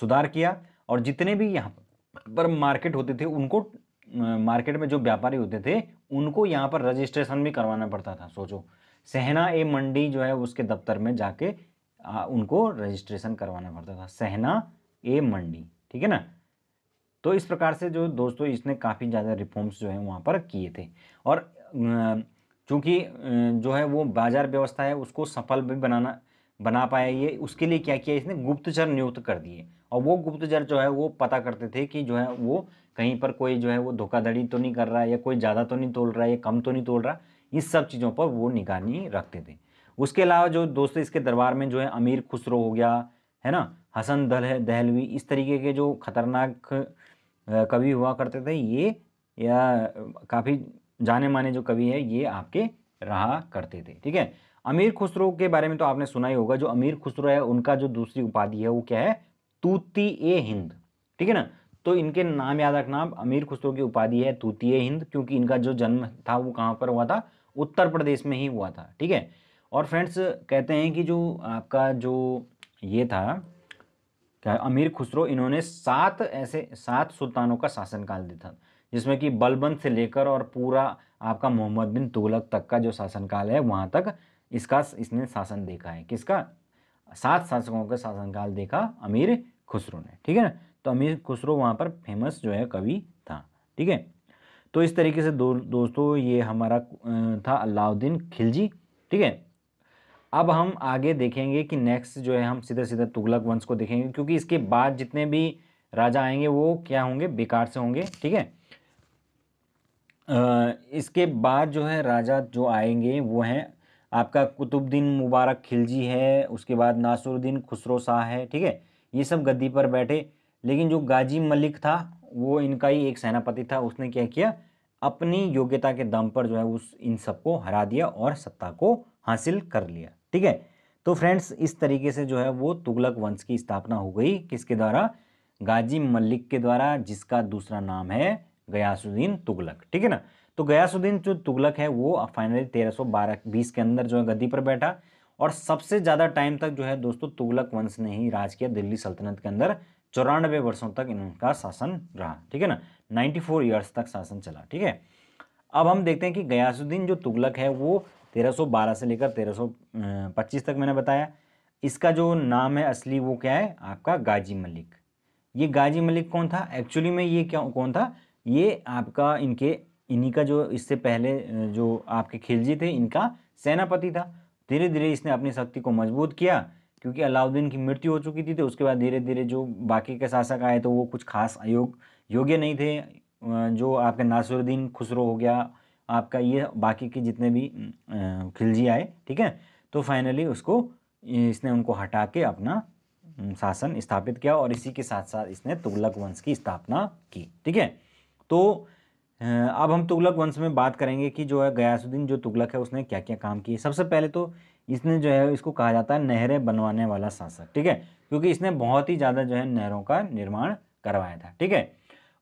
सुधार किया और जितने भी यहाँ पर मार्केट होते थे उनको मार्केट में जो व्यापारी होते थे उनको यहाँ पर रजिस्ट्रेशन भी करवाना पड़ता था सोचो सहना ए मंडी जो है उसके दफ्तर में जाके आ, उनको रजिस्ट्रेशन करवाना पड़ता था सहना ए मंडी ठीक है ना तो इस प्रकार से जो दोस्तों इसने काफ़ी ज़्यादा रिफॉर्म्स जो है वहाँ पर किए थे और चूँकि जो है वो बाजार व्यवस्था है उसको सफल भी बनाना बना पाया ये उसके लिए क्या किया इसने गुप्तचर नियुक्त कर दिए और वो गुप्तचर जो है वो पता करते थे कि जो है वो कहीं पर कोई जो है वो धोखाधड़ी तो नहीं कर रहा है या कोई ज़्यादा तो नहीं तोड़ रहा है या कम तो नहीं तोड़ रहा इस सब चीज़ों पर वो निगरानी रखते थे उसके अलावा जो दोस्तों इसके दरबार में जो है अमीर खुसरो हो गया है ना हसन दल दहलवी इस तरीके के जो खतरनाक कवि हुआ करते थे ये या काफ़ी जाने माने जो कवि है ये आपके रहा करते थे ठीक है अमीर खुसरो के बारे में तो आपने सुना ही होगा जो अमीर खुसरो है उनका जो दूसरी उपाधि है वो क्या है तूती ए हिंद ठीक है ना तो इनके नाम याद रखना अमीर खुसरो की उपाधि है तूती ए हिंद क्योंकि इनका जो जन्म था वो कहाँ पर हुआ था उत्तर प्रदेश में ही हुआ था ठीक है और फ्रेंड्स कहते हैं कि जो आपका जो ये था क्या अमीर खुसरो इन्होंने सात ऐसे सात सुल्तानों का शासनकाल दिया था जिसमें कि बलबंद से लेकर और पूरा आपका मोहम्मद बिन तुगलक तक का जो शासनकाल है वहाँ तक इसका इसने शासन देखा है किसका सात शासकों का शासनकाल देखा अमीर खुसरो ने ठीक है ना तो अमीर खुसरो वहाँ पर फेमस जो है कवि था ठीक है तो इस तरीके से दो दोस्तों ये हमारा था अलाउद्दीन खिलजी ठीक है अब हम आगे देखेंगे कि नेक्स्ट जो है हम सीधा सीधा तुगलक वंश को देखेंगे क्योंकि इसके बाद जितने भी राजा आएंगे वो क्या होंगे बेकार से होंगे ठीक है इसके बाद जो है राजा जो आएंगे वो हैं आपका कुतुबुद्दीन मुबारक खिलजी है उसके बाद नासुरुद्दीन खुसरो शाह है ठीक है ये सब गद्दी पर बैठे लेकिन जो गाजी मलिक था वो इनका ही एक सेनापति था उसने क्या किया अपनी योग्यता के दम पर जो है उस इन सबको हरा दिया और सत्ता को हासिल कर लिया ठीक है तो फ्रेंड्स इस तरीके से जो है वो तुगलक वंश की स्थापना हो गई किसके द्वारा गाजी मलिक के द्वारा जिसका दूसरा नाम है गयासुद्दीन तुगलक ठीक है ना तो गयासुद्दीन जो तुगलक है वो फाइनली तेरह सौ के अंदर जो है गद्दी पर बैठा और सबसे ज़्यादा टाइम तक जो है दोस्तों तुगलक वंश ने ही राज किया दिल्ली सल्तनत के अंदर चौरानबे वर्षों तक इनका शासन रहा ठीक है ना 94 फोर ईयर्स तक शासन चला ठीक है अब हम देखते हैं कि गयासुद्दीन जो तुगलक है वो 1312 से लेकर 1325 तक मैंने बताया इसका जो नाम है असली वो क्या है आपका गाजी मलिक ये गाजी मलिक कौन था एक्चुअली में ये क्या कौन था ये आपका इनके इन्हीं का जो इससे पहले जो आपके खिलजी थे इनका सेनापति था धीरे धीरे इसने अपनी शक्ति को मजबूत किया क्योंकि अलाउद्दीन की मृत्यु हो चुकी थी तो उसके बाद धीरे धीरे जो बाकी के शासक आए तो वो कुछ खास अयोग योग्य नहीं थे जो आपके नासुरुद्दीन खुसरो हो गया आपका ये बाकी के जितने भी खिलजी आए ठीक है तो फाइनली उसको इसने उनको हटा के अपना शासन स्थापित किया और इसी के साथ साथ इसने तुगलक वंश की स्थापना की ठीक है तो अब हम तुगलक वंश में बात करेंगे कि जो है गयासुद्दीन जो तुगलक है उसने क्या क्या काम किए सबसे पहले तो इसने जो है इसको कहा जाता है नहरें बनवाने वाला शासक ठीक है क्योंकि इसने बहुत ही ज़्यादा जो है नहरों का निर्माण करवाया था ठीक है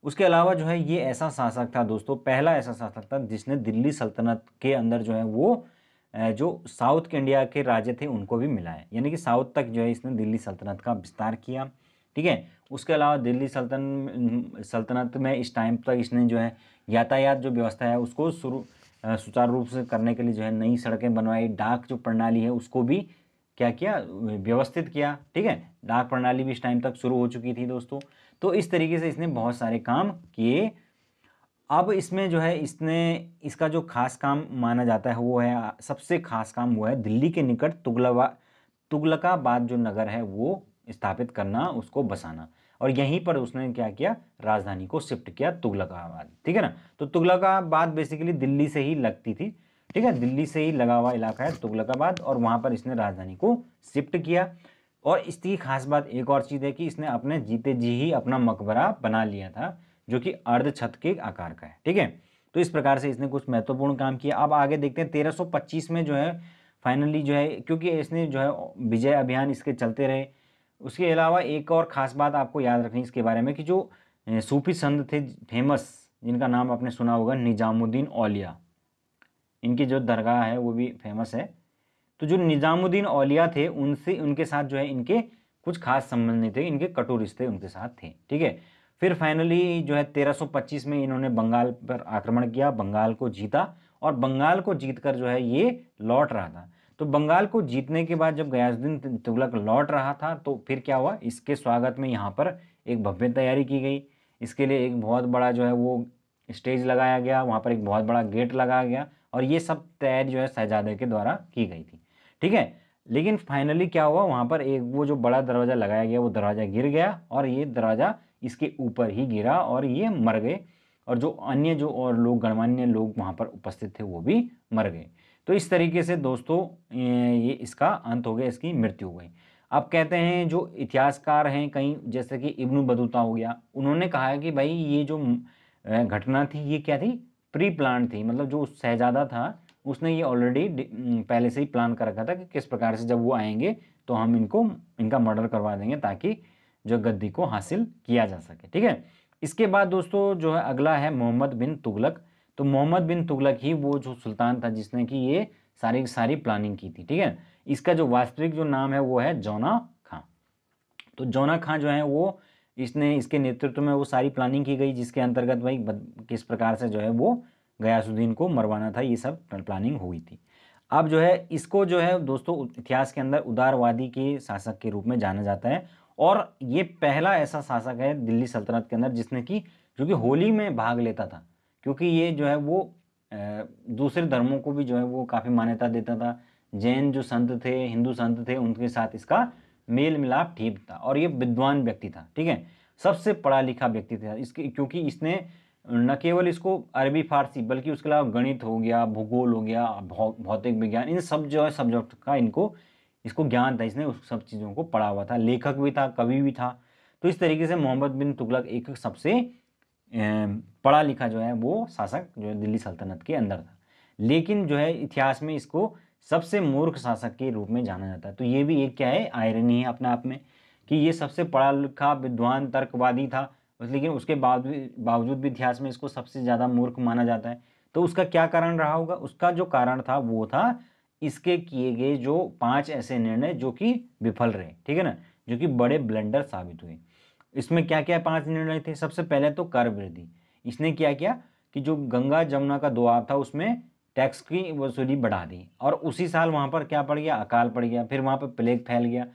उसके अलावा जो है ये ऐसा शासक था दोस्तों पहला ऐसा शासक था जिसने दिल्ली सल्तनत के अंदर जो है वो जो साउथ के इंडिया के राज्य थे उनको भी है यानी कि साउथ तक जो है इसने दिल्ली सल्तनत का विस्तार किया ठीक है उसके अलावा दिल्ली सल्तन सल्तनत में इस टाइम तक इसने जो है यातायात जो व्यवस्था है उसको शुरू सुचारू रूप से करने के लिए जो है नई सड़कें बनवाई डाक जो प्रणाली है उसको भी क्या किया व्यवस्थित किया ठीक है डाक प्रणाली भी इस टाइम तक शुरू हो चुकी थी दोस्तों तो इस तरीके से इसने बहुत सारे काम किए अब इसमें जो है इसने इसका जो खास काम माना जाता है वो है सबसे खास काम वो है दिल्ली के निकट तुगलवा तुगलकाबाद जो नगर है वो स्थापित करना उसको बसाना और यहीं पर उसने क्या किया राजधानी को शिफ्ट किया तुगलकाबाद ठीक है ना तो तुगलकाबाद बेसिकली दिल्ली से ही लगती थी ठीक है दिल्ली से ही लगा हुआ इलाका है तुगलकाबाद और वहाँ पर इसने राजधानी को शिफ्ट किया और इसकी खास बात एक और चीज़ है कि इसने अपने जीते जी ही अपना मकबरा बना लिया था जो कि अर्ध छत के आकार का है ठीक है तो इस प्रकार से इसने कुछ महत्वपूर्ण काम किया अब आगे देखते हैं 1325 में जो है फाइनली जो है क्योंकि इसने जो है विजय अभियान इसके चलते रहे उसके अलावा एक और ख़ास बात आपको याद रखनी इसके बारे में कि जो सूफी संत थे फेमस जिनका नाम आपने सुना होगा निज़ामुद्दीन औलिया इनकी जो दरगाह है वो भी फेमस है तो जो निज़ामुद्दीन औलिया थे उनसे उनके साथ जो है इनके कुछ खास संबंध नहीं थे इनके कटु रिश्ते उनके साथ थे ठीक है फिर फाइनली जो है 1325 में इन्होंने बंगाल पर आक्रमण किया बंगाल को जीता और बंगाल को जीतकर जो है ये लौट रहा था तो बंगाल को जीतने के बाद जब गयासुद्दीन तुगलक लौट रहा था तो फिर क्या हुआ इसके स्वागत में यहाँ पर एक भव्य तैयारी की गई इसके लिए एक बहुत बड़ा जो है वो स्टेज लगाया गया वहाँ पर एक बहुत बड़ा गेट लगाया गया और ये सब तैयारी जो है शहजादे के द्वारा की गई थी ठीक है लेकिन फाइनली क्या हुआ वहाँ पर एक वो जो बड़ा दरवाज़ा लगाया गया वो दरवाज़ा गिर गया और ये दरवाज़ा इसके ऊपर ही गिरा और ये मर गए और जो अन्य जो और लोग गणमान्य लोग वहाँ पर उपस्थित थे वो भी मर गए तो इस तरीके से दोस्तों ये इसका अंत हो गया इसकी मृत्यु हो गई अब कहते हैं जो इतिहासकार हैं कहीं जैसे कि इब्न बदूता हो गया उन्होंने कहा है कि भाई ये जो घटना थी ये क्या थी प्री प्लान थी मतलब जो शहजादा था उसने ये ऑलरेडी पहले से ही प्लान कर रखा था कि किस प्रकार से जब वो आएंगे तो हम इनको इनका मर्डर करवा देंगे ताकि जो गद्दी को हासिल किया जा सके ठीक है इसके बाद दोस्तों जो है अगला है मोहम्मद बिन तुगलक तो मोहम्मद बिन तुगलक ही वो जो सुल्तान था जिसने कि ये सारी सारी प्लानिंग की थी ठीक है इसका जो वास्तविक जो नाम है वो है जौना खां तो जौना खां जो है वो इसने इसके नेतृत्व में वो सारी प्लानिंग की गई जिसके अंतर्गत भाई किस प्रकार से जो है वो गयासुद्दीन को मरवाना था ये सब प्लानिंग हुई थी अब जो है इसको जो है दोस्तों इतिहास के अंदर उदारवादी के शासक के रूप में जाना जाता है और ये पहला ऐसा शासक है दिल्ली सल्तनत के अंदर जिसने कि जो कि होली में भाग लेता था क्योंकि ये जो है वो दूसरे धर्मों को भी जो है वो काफ़ी मान्यता देता था जैन जो संत थे हिंदू संत थे उनके साथ इसका मेल मिलाप ठीक था और ये विद्वान व्यक्ति था ठीक है सबसे पढ़ा लिखा व्यक्ति था इसके क्योंकि इसने न केवल इसको अरबी फारसी बल्कि उसके अलावा गणित हो गया भूगोल हो गया भौतिक विज्ञान इन सब जो है सब्जेक्ट का इनको इसको ज्ञान था इसने उस सब चीज़ों को पढ़ा हुआ था लेखक भी था कवि भी था तो इस तरीके से मोहम्मद बिन तुगलक एक सबसे पढ़ा लिखा जो है वो शासक जो है दिल्ली सल्तनत के अंदर था लेकिन जो है इतिहास में इसको सबसे मूर्ख शासक के रूप में जाना जाता है तो ये भी एक क्या है आयरनी है अपने आप में कि ये सबसे पढ़ा लिखा विद्वान तर्कवादी था लेकिन उसके बाद भी बावजूद भी इतिहास में इसको सबसे ज़्यादा मूर्ख माना जाता है तो उसका क्या कारण रहा होगा उसका जो कारण था वो था इसके किए गए जो पांच ऐसे निर्णय जो कि विफल रहे ठीक है ना जो कि बड़े ब्लेंडर साबित हुए इसमें क्या क्या पांच निर्णय थे सबसे पहले तो कर वृद्धि इसने क्या किया कि जो गंगा जमुना का दुआब था उसमें टैक्स की वसूली बढ़ा दी और उसी साल वहाँ पर क्या पड़ गया अकाल पड़ गया फिर वहाँ पर प्लेग फैल गया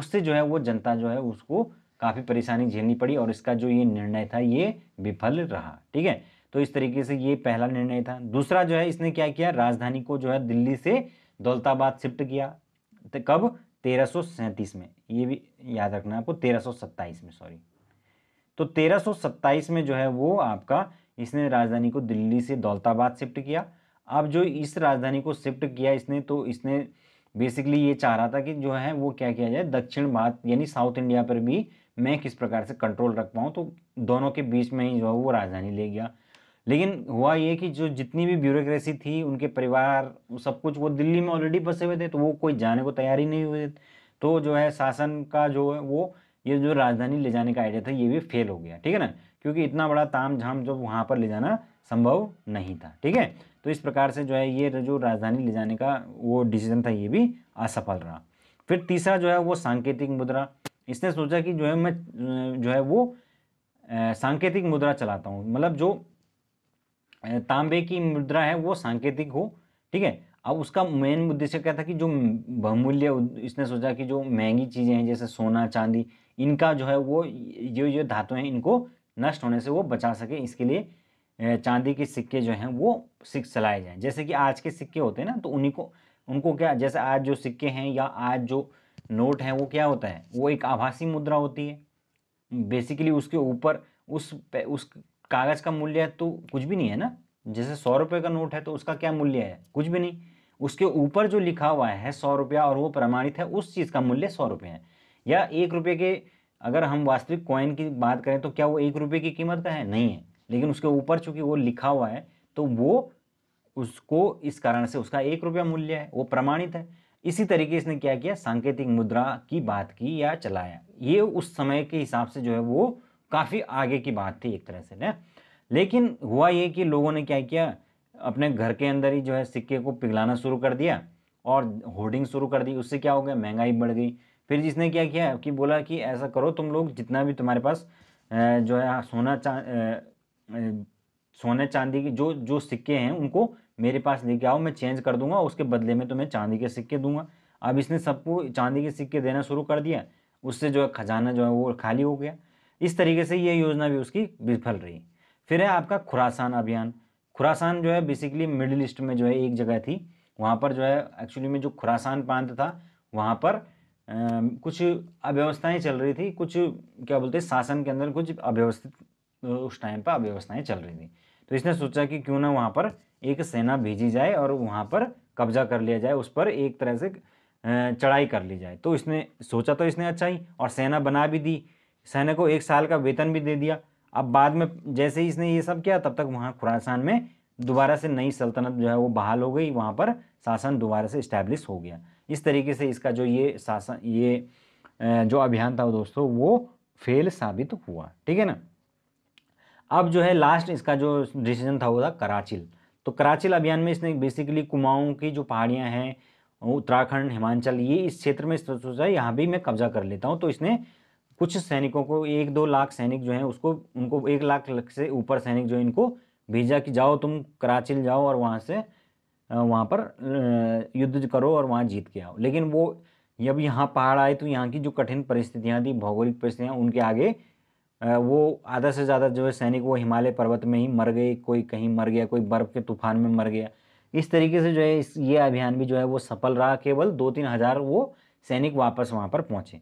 उससे जो है वो जनता जो है उसको काफ़ी परेशानी झेलनी पड़ी और इसका जो ये निर्णय था ये विफल रहा ठीक है तो इस तरीके से ये पहला निर्णय था दूसरा जो है इसने क्या किया राजधानी को जो है दिल्ली से दौलताबाद शिफ्ट किया तो कब तेरह में ये भी याद रखना आपको तेरह में सॉरी तो तेरह में जो है वो आपका इसने राजधानी को दिल्ली से दौलताबाद शिफ्ट किया अब जो इस राजधानी को शिफ्ट किया इसने तो इसने बेसिकली ये चाह रहा था कि जो है वो क्या किया जाए दक्षिण भारत यानी साउथ इंडिया पर भी मैं किस प्रकार से कंट्रोल रख पाऊँ तो दोनों के बीच में ही जो है वो राजधानी ले गया लेकिन हुआ ये कि जो जितनी भी ब्यूरोक्रेसी थी उनके परिवार सब कुछ वो दिल्ली में ऑलरेडी फंसे हुए थे तो वो कोई जाने को तैयार ही नहीं हुए तो जो है शासन का जो है वो ये जो राजधानी ले जाने का आइडिया था ये भी फेल हो गया ठीक है ना क्योंकि इतना बड़ा ताम झाम जो वहाँ पर ले जाना संभव नहीं था ठीक है तो इस प्रकार से जो है ये जो राजधानी ले जाने का वो डिसीजन था ये भी असफल रहा फिर तीसरा जो है वो सांकेतिक मुद्रा इसने सोचा कि जो है मैं जो है वो सांकेतिक मुद्रा चलाता हूँ मतलब जो तांबे की मुद्रा है वो सांकेतिक हो ठीक है अब उसका मेन उद्देश्य क्या था कि जो बहुमूल्य इसने सोचा कि जो महंगी चीज़ें हैं जैसे सोना चांदी इनका जो है वो ये जो धातु हैं इनको नष्ट होने से वो बचा सके इसके लिए चांदी के सिक्के जो हैं वो सिक चलाए जाएँ जैसे कि आज के सिक्के होते हैं ना तो उन्हीं को उनको क्या जैसे आज जो सिक्के हैं या आज जो नोट हैं वो क्या होता है वो एक आभासी मुद्रा होती है बेसिकली उसके ऊपर उस उस कागज का मूल्य तो कुछ भी नहीं है ना जैसे सौ रुपये का नोट है तो उसका क्या मूल्य है कुछ भी नहीं उसके ऊपर जो लिखा हुआ है सौ रुपया और वो प्रमाणित है उस चीज़ का मूल्य सौ रुपये है या एक रुपये के अगर हम वास्तविक कॉइन की बात करें तो क्या वो एक रुपये की कीमत का है नहीं है लेकिन उसके ऊपर चूंकि वो लिखा हुआ है तो वो उसको इस कारण से उसका एक रुपया मूल्य है वो प्रमाणित है इसी तरीके इसने क्या किया सांकेतिक मुद्रा की बात की या चलाया ये उस समय के हिसाब से जो है वो काफ़ी आगे की बात थी एक तरह से ना लेकिन हुआ ये कि लोगों ने क्या किया अपने घर के अंदर ही जो है सिक्के को पिघलाना शुरू कर दिया और होर्डिंग शुरू कर दी उससे क्या हो गया महंगाई बढ़ गई फिर जिसने क्या किया कि बोला कि ऐसा करो तुम लोग जितना भी तुम्हारे पास जो है सोना चा सोने चांदी के जो जो सिक्के हैं उनको मेरे पास लेके आओ मैं चेंज कर दूंगा उसके बदले में तुम्हें चांदी के सिक्के दूंगा अब इसने सबको चांदी के सिक्के देना शुरू कर दिया उससे जो है खजाना जो है वो खाली हो गया इस तरीके से ये योजना भी उसकी विफल रही फिर है आपका खुरासान अभियान खुरासान जो है बेसिकली मिडिल ईस्ट में जो है एक जगह थी वहाँ पर जो है एक्चुअली में जो खुरासान प्रांत था वहाँ पर आ, कुछ अव्यवस्थाएँ चल रही थी कुछ क्या बोलते हैं शासन के अंदर कुछ अव्यवस्थित उस टाइम पर अव्यवस्थाएँ चल रही थी तो इसने सोचा कि क्यों ना वहाँ पर एक सेना भेजी जाए और वहाँ पर कब्जा कर लिया जाए उस पर एक तरह से चढ़ाई कर ली जाए तो इसने सोचा तो इसने अच्छा ही और सेना बना भी दी सैनिक को एक साल का वेतन भी दे दिया अब बाद में जैसे ही इसने ये सब किया तब तक वहाँ खुरासान में दोबारा से नई सल्तनत जो है वो बहाल हो गई वहाँ पर शासन दोबारा से इस्टेब्लिश हो गया इस तरीके से इसका जो ये शासन ये जो अभियान था दोस्तों वो फेल साबित हुआ ठीक है ना अब जो है लास्ट इसका जो डिसीजन था वो था कराचिल तो कराचिल अभियान में इसने बेसिकली कुमाऊं की जो पहाड़ियाँ हैं उत्तराखंड हिमाचल ये इस क्षेत्र में सोचा यहाँ भी मैं कब्जा कर लेता हूँ तो इसने कुछ सैनिकों को एक दो लाख सैनिक जो है उसको उनको एक लाख से ऊपर सैनिक जो है इनको भेजा कि जाओ तुम कराचिल जाओ और वहाँ से वहाँ पर युद्ध करो और वहाँ जीत के आओ लेकिन वो जब यहाँ पहाड़ आए तो यहाँ की जो कठिन परिस्थितियाँ थी भौगोलिक परिस्थितियाँ उनके आगे वो आधा से ज़्यादा जो है सैनिक वो हिमालय पर्वत में ही मर गए कोई कहीं मर गया कोई बर्फ़ के तूफान में मर गया इस तरीके से जो है इस ये अभियान भी जो है वो सफल रहा केवल दो तीन हज़ार वो सैनिक वापस वहाँ पर पहुँचे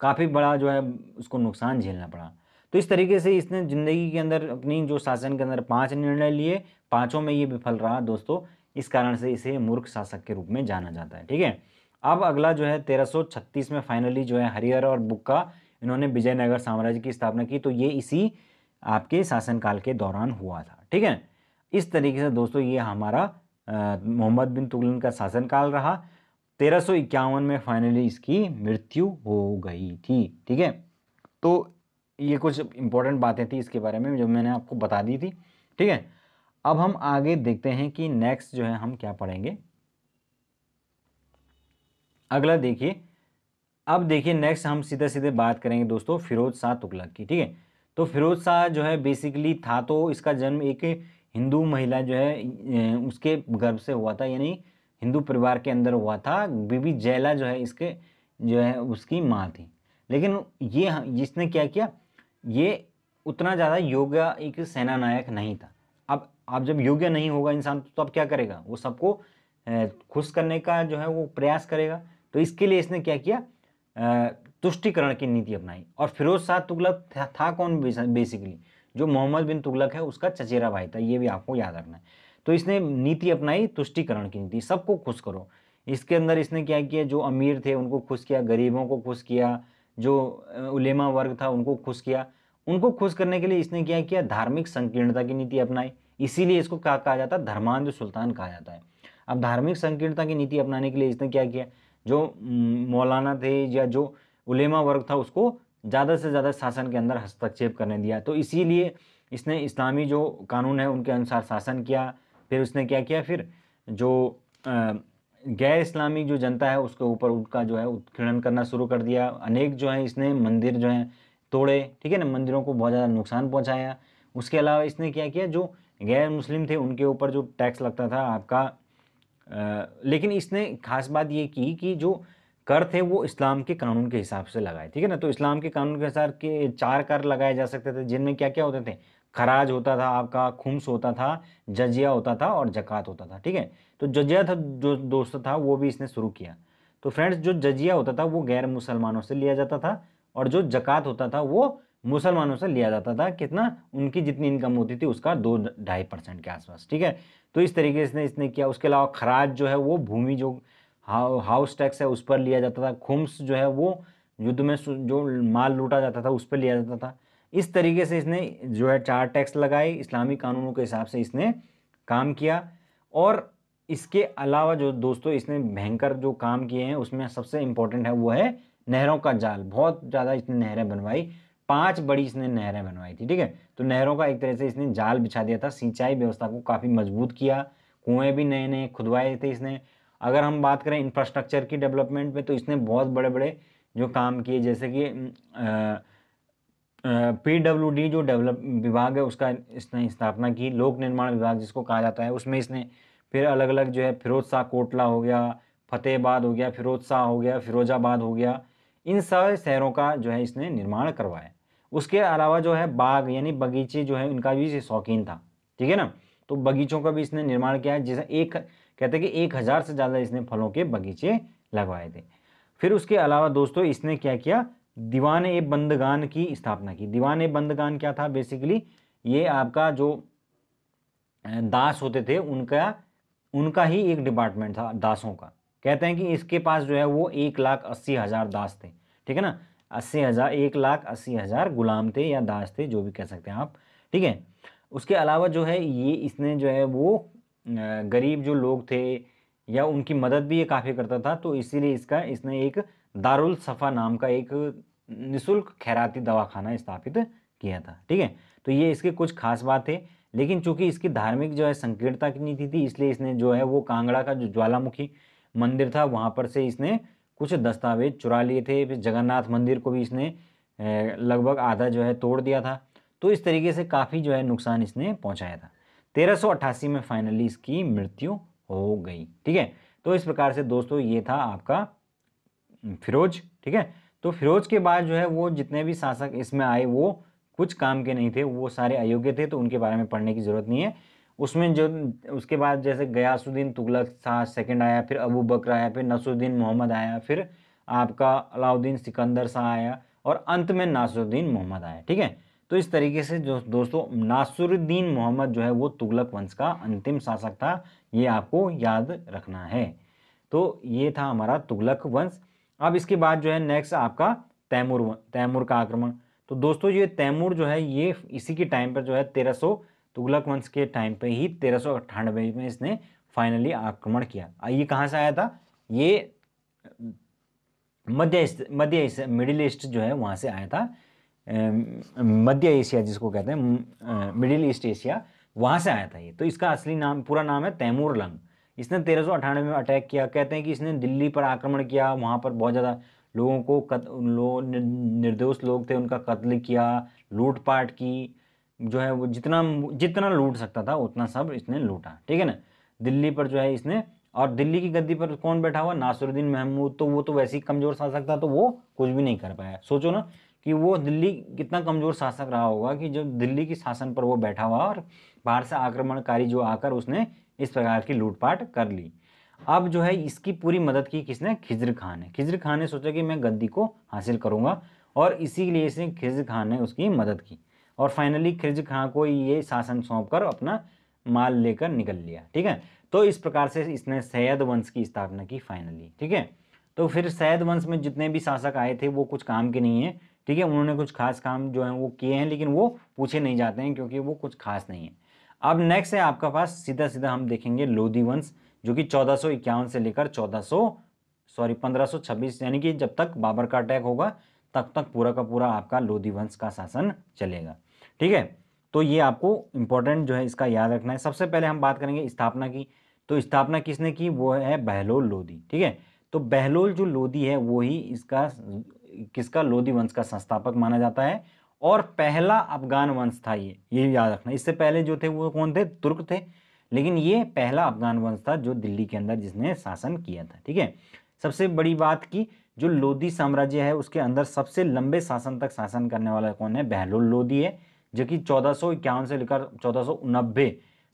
काफ़ी बड़ा जो है उसको नुकसान झेलना पड़ा तो इस तरीके से इसने ज़िंदगी के अंदर अपनी जो शासन के अंदर पाँच निर्णय लिए पाँचों में ये विफल रहा दोस्तों इस कारण से इसे मूर्ख शासक के रूप में जाना जाता है ठीक है अब अगला जो है 1336 में फाइनली जो है हरिहर और बुक्का इन्होंने विजयनगर साम्राज्य की स्थापना की तो ये इसी आपके शासनकाल के दौरान हुआ था ठीक है इस तरीके से दोस्तों ये हमारा मोहम्मद बिन तुगलन का शासनकाल रहा तेरह में फाइनली इसकी मृत्यु हो गई थी ठीक है तो ये कुछ इंपॉर्टेंट बातें थी इसके बारे में जो मैंने आपको बता दी थी ठीक है अब हम आगे देखते हैं कि नेक्स्ट जो है हम क्या पढ़ेंगे अगला देखिए अब देखिए नेक्स्ट हम सीधे सीधे बात करेंगे दोस्तों फिरोज शाह तुगलक की ठीक है तो फिरोज शाह जो है बेसिकली था तो इसका जन्म एक हिंदू महिला जो है उसके गर्भ से हुआ था यानी हिंदू परिवार के अंदर हुआ था बीबी जैला जो है इसके जो है उसकी माँ थी लेकिन ये जिसने क्या किया ये उतना ज़्यादा योग्य एक सेनानायक नहीं था अब आप जब योग्य नहीं होगा इंसान तो अब क्या करेगा वो सबको खुश करने का जो है वो प्रयास करेगा तो इसके लिए इसने क्या किया तुष्टिकरण की नीति अपनाई और फिरोज शाह तुगलक था, था कौन बेसिकली जो मोहम्मद बिन तुगलक है उसका चचेरा भाई था ये भी आपको याद रखना है तो इसने नीति अपनाई तुष्टिकरण की नीति सबको खुश करो इसके अंदर इसने क्या किया जो अमीर थे उनको खुश किया गरीबों को खुश किया जो उलेमा वर्ग था उनको खुश किया उनको खुश करने के लिए इसने क्या किया धार्मिक संकीर्णता की नीति अपनाई इसीलिए इसको क्या कहा जाता है धर्मांध सुल्तान कहा जाता है अब धार्मिक संकीर्णता की नीति अपनाने के लिए इसने क्या किया जो मौलाना थे या जो उलेमा वर्ग था उसको ज़्यादा से ज़्यादा शासन के अंदर हस्तक्षेप करने दिया तो इसीलिए इसने इस्लामी जो कानून है उनके अनुसार शासन किया फिर उसने क्या किया फिर जो गैर इस्लामी जो जनता है उसके ऊपर उनका जो है उत्खीड़न करना शुरू कर दिया अनेक जो है इसने मंदिर जो है तोड़े ठीक है ना मंदिरों को बहुत ज़्यादा नुकसान पहुँचाया उसके अलावा इसने क्या किया जो गैर मुस्लिम थे उनके ऊपर जो टैक्स लगता था आपका आ, लेकिन इसने खास बात ये की कि जो कर थे वो इस्लाम के कानून के हिसाब से लगाए ठीक है ना तो इस्लाम के कानून के अनुसार के चार कर लगाए जा सकते थे जिनमें क्या क्या होते थे खराज होता था आपका खुम्स होता था जजिया होता था और जक़ात होता था ठीक है तो जजिया था जो दोस्त था वो भी इसने शुरू किया तो फ्रेंड्स जो जजिया होता था वो गैर मुसलमानों से लिया जाता था और जो जक़ात होता था वो मुसलमानों से लिया जाता था कितना उनकी जितनी इनकम होती थी उसका दो ढाई परसेंट के आसपास ठीक है तो इस तरीके से इसने किया उसके अलावा खराज जो है वो भूमि जो हाउस टैक्स है उस पर लिया जाता था खुम्स जो है वो युद्ध में जो माल लूटा जाता था उस पर लिया जाता था इस तरीके से इसने जो है चार टैक्स लगाए इस्लामी कानूनों के हिसाब से इसने काम किया और इसके अलावा जो दोस्तों इसने भयंकर जो काम किए हैं उसमें सबसे इम्पोर्टेंट है वो है नहरों का जाल बहुत ज़्यादा इसने नहरें बनवाई पांच बड़ी इसने नहरें बनवाई थी ठीक है तो नहरों का एक तरह से इसने जाल बिछा दिया था सिंचाई व्यवस्था को काफ़ी मजबूत किया कुएँ भी नए नए खुदवाए थे इसने अगर हम बात करें इंफ्रास्ट्रक्चर की डेवलपमेंट में तो इसने बहुत बड़े बड़े जो काम किए जैसे कि पीडब्ल्यूडी जो डेवलप विभाग है उसका इसने स्थापना की लोक निर्माण विभाग जिसको कहा जाता है उसमें इसने फिर अलग अलग जो है फिरोज शाह कोटला हो गया फतेहबाद हो गया फिरोज शाह हो गया फिरोजाबाद हो गया इन सारे शहरों का जो है इसने निर्माण करवाया उसके अलावा जो है बाग यानी बगीचे जो है उनका भी शौकीन था ठीक है ना तो बगीचों का भी इसने निर्माण किया है जैसे एक कहते हैं कि एक हज़ार से ज़्यादा इसने फलों के बगीचे लगवाए थे फिर उसके अलावा दोस्तों इसने क्या किया दीवान ए बंदगान की स्थापना की दीवान ए बंदगान क्या था बेसिकली ये आपका जो दास होते थे उनका उनका ही एक डिपार्टमेंट था दासों का कहते हैं कि इसके पास जो है वो एक लाख अस्सी हज़ार दास थे ठीक है ना अस्सी हज़ार एक लाख अस्सी हज़ार गुलाम थे या दास थे जो भी कह सकते हैं आप ठीक है उसके अलावा जो है ये इसने जो है वो गरीब जो लोग थे या उनकी मदद भी ये काफ़ी करता था तो इसीलिए इसका इसने एक दारुल सफ़ा नाम का एक निशुल्क खैराती दवाखाना स्थापित किया था ठीक है तो ये इसके कुछ खास बात है लेकिन चूंकि इसकी धार्मिक जो है संकीर्णता की नीति थी इसलिए इसने जो है वो कांगड़ा का जो ज्वालामुखी मंदिर था वहाँ पर से इसने कुछ दस्तावेज चुरा लिए थे फिर जगन्नाथ मंदिर को भी इसने लगभग आधा जो है तोड़ दिया था तो इस तरीके से काफ़ी जो है नुकसान इसने पहुँचाया था तेरह में फाइनली इसकी मृत्यु हो गई ठीक है तो इस प्रकार से दोस्तों ये था आपका फिरोज ठीक है तो फिरोज के बाद जो है वो जितने भी शासक इसमें आए वो कुछ काम के नहीं थे वो सारे अयोग्य थे तो उनके बारे में पढ़ने की ज़रूरत नहीं है उसमें जो उसके बाद जैसे गयासुद्दीन तुगलक था सेकंड आया फिर अबू बकर आया फिर नसरुद्दीन मोहम्मद आया फिर आपका अलाउद्दीन सिकंदर शाह आया और अंत में नासुरुद्दीन मोहम्मद आया ठीक है तो इस तरीके से जो दोस्तों नासुरुद्दीन मोहम्मद जो है वो तुगलक वंश का अंतिम शासक था ये आपको याद रखना है तो ये था हमारा तुगलक वंश अब इसके बाद जो है नेक्स्ट आपका तैमूर तैमूर का आक्रमण तो दोस्तों ये तैमूर जो है ये इसी के टाइम पर जो है तेरह सौ तुगलक वंश के टाइम पर ही तेरह सौ अट्ठानबे में इसने फाइनली आक्रमण किया ये कहाँ से आया था ये मध्य मध्य एशिया मिडिल ईस्ट जो है वहाँ से आया था मध्य एशिया जिसको कहते हैं मिडिल ईस्ट एशिया वहाँ से आया था ये तो इसका असली नाम पूरा नाम है तैमूर लंग इसने तेरह में अटैक किया कहते हैं कि इसने दिल्ली पर आक्रमण किया वहाँ पर बहुत ज़्यादा लोगों को कत लो, निर्दोष लोग थे उनका कत्ल किया लूटपाट की जो है वो जितना जितना लूट सकता था उतना सब इसने लूटा ठीक है ना दिल्ली पर जो है इसने और दिल्ली की गद्दी पर कौन बैठा हुआ नासिरुद्दीन महमूद तो वो तो वैसे ही कमज़ोर शासक था तो वो कुछ भी नहीं कर पाया सोचो ना कि वो दिल्ली कितना कमज़ोर शासक रहा होगा कि जो दिल्ली की शासन पर वो बैठा हुआ और बाहर से आक्रमणकारी जो आकर उसने इस प्रकार की लूटपाट कर ली अब जो है इसकी पूरी मदद की किसने खिजर खान ने खिजर खान ने सोचा कि मैं गद्दी को हासिल करूँगा और इसीलिए इसने खिजर खान ने उसकी मदद की और फाइनली खिज खां को ये शासन सौंप कर अपना माल लेकर निकल लिया ठीक है तो इस प्रकार से इसने सैयद वंश की स्थापना की फाइनली ठीक है तो फिर सैयद वंश में जितने भी शासक आए थे वो कुछ काम के नहीं है ठीक है उन्होंने कुछ खास काम जो है वो किए हैं लेकिन वो पूछे नहीं जाते हैं क्योंकि वो कुछ खास नहीं है अब नेक्स्ट है आपका पास सीधा सीधा हम देखेंगे लोधी वंश जो कि चौदह से लेकर चौदह सॉरी 1526 यानी कि जब तक बाबर का अटैक होगा तब तक पूरा का पूरा आपका लोधी वंश का शासन चलेगा ठीक है तो ये आपको इम्पोर्टेंट जो है इसका याद रखना है सबसे पहले हम बात करेंगे स्थापना की तो स्थापना किसने की वो है बहलोल लोधी ठीक है तो बहलोल जो लोधी है वो ही इसका किसका लोधी वंश का संस्थापक माना जाता है और पहला अफगान वंश था ये ये याद रखना इससे पहले जो थे वो कौन थे तुर्क थे लेकिन ये पहला अफगान वंश था जो दिल्ली के अंदर जिसने शासन किया था ठीक है सबसे बड़ी बात की जो लोधी साम्राज्य है उसके अंदर सबसे लंबे शासन तक शासन करने वाला कौन है बहलोल लोधी है जो कि चौदह से लेकर चौदह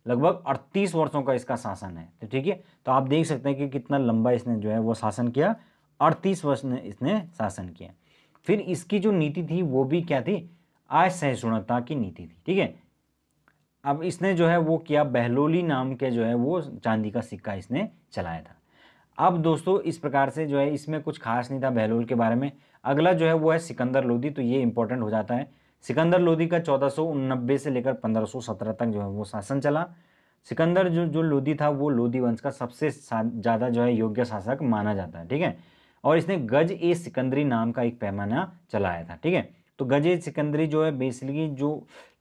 लगभग 38 वर्षों का इसका शासन है तो ठीक है तो आप देख सकते हैं कि कितना लंबा इसने जो है वो शासन किया 38 वर्ष ने इसने शासन किया फिर इसकी जो नीति थी वो भी क्या थी असहिष्णुता की नीति थी ठीक है अब इसने जो है वो किया बहलोली नाम के जो है वो चांदी का सिक्का इसने चलाया था अब दोस्तों इस प्रकार से जो है इसमें कुछ खास नहीं था बहलोल के बारे में अगला जो है वो है सिकंदर लोधी तो ये इंपॉर्टेंट हो जाता है सिकंदर लोधी का चौदह से लेकर पंद्रह तक जो है वो शासन चला सिकंदर जो जो लोधी था वो लोधी वंश का सबसे ज़्यादा जो है योग्य शासक माना जाता है ठीक है और इसने गज ए सिकंदरी नाम का एक पैमाना चलाया था ठीक है तो गजे सिकंदरी जो है बेसिकली जो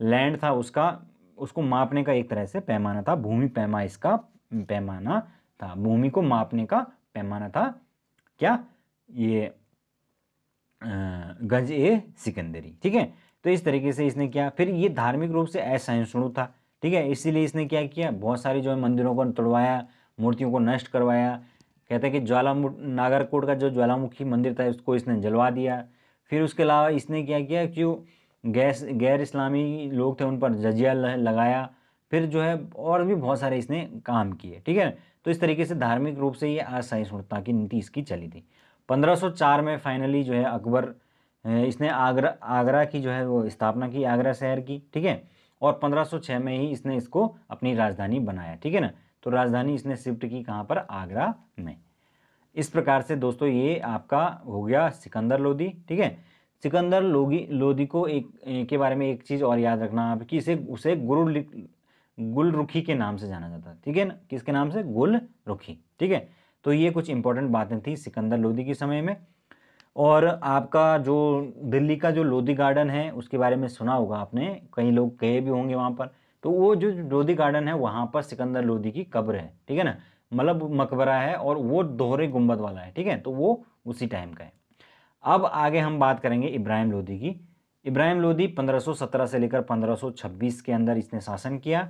लैंड था उसका उसको मापने का एक तरह से पैमाना था भूमि पैमा इसका पैमाना था भूमि को मापने का पैमाना था क्या ये गज ए सिकंदरी ठीक है तो इस तरीके से इसने किया फिर ये धार्मिक रूप से असहिष्णु था ठीक है इसीलिए इसने क्या किया बहुत सारी जो है मंदिरों को तोड़वाया मूर्तियों को नष्ट करवाया कहते हैं कि ज्वालामुख नागरकोट का जो ज्वालामुखी मंदिर था उसको इसने जलवा दिया फिर उसके अलावा इसने क्या किया कि जो गैस गैर इस्लामी लोग थे उन पर जजिया लगाया फिर जो है और भी बहुत सारे इसने काम किए ठीक है तो इस तरीके से धार्मिक रूप से ये असहिष्णुता की नीति इसकी चली थी 1504 में फाइनली जो है अकबर इसने आगरा आगरा की जो है वो स्थापना की आगरा शहर की ठीक है और 1506 में ही इसने इसको अपनी राजधानी बनाया ठीक है ना तो राजधानी इसने शिफ्ट की कहाँ पर आगरा में इस प्रकार से दोस्तों ये आपका हो गया सिकंदर लोधी ठीक है सिकंदर लोगी लोधी को एक के बारे में एक चीज़ और याद रखना आप कि इसे उसे गुरु रुखी के नाम से जाना जाता है ठीक है ना किसके नाम से गुल रुखी ठीक है तो ये कुछ इंपॉर्टेंट बातें थी सिकंदर लोधी के समय में और आपका जो दिल्ली का जो लोधी गार्डन है उसके बारे में सुना होगा आपने कई लोग गए भी होंगे वहाँ पर तो वो जो लोधी गार्डन है वहाँ पर सिकंदर लोधी की कब्र है ठीक है ना मतलब मकबरा है और वो दोहरे गुंबद वाला है ठीक है तो वो उसी टाइम का है अब आगे हम बात करेंगे इब्राहिम लोधी की इब्राहिम लोधी 1517 से लेकर 1526 के अंदर इसने शासन किया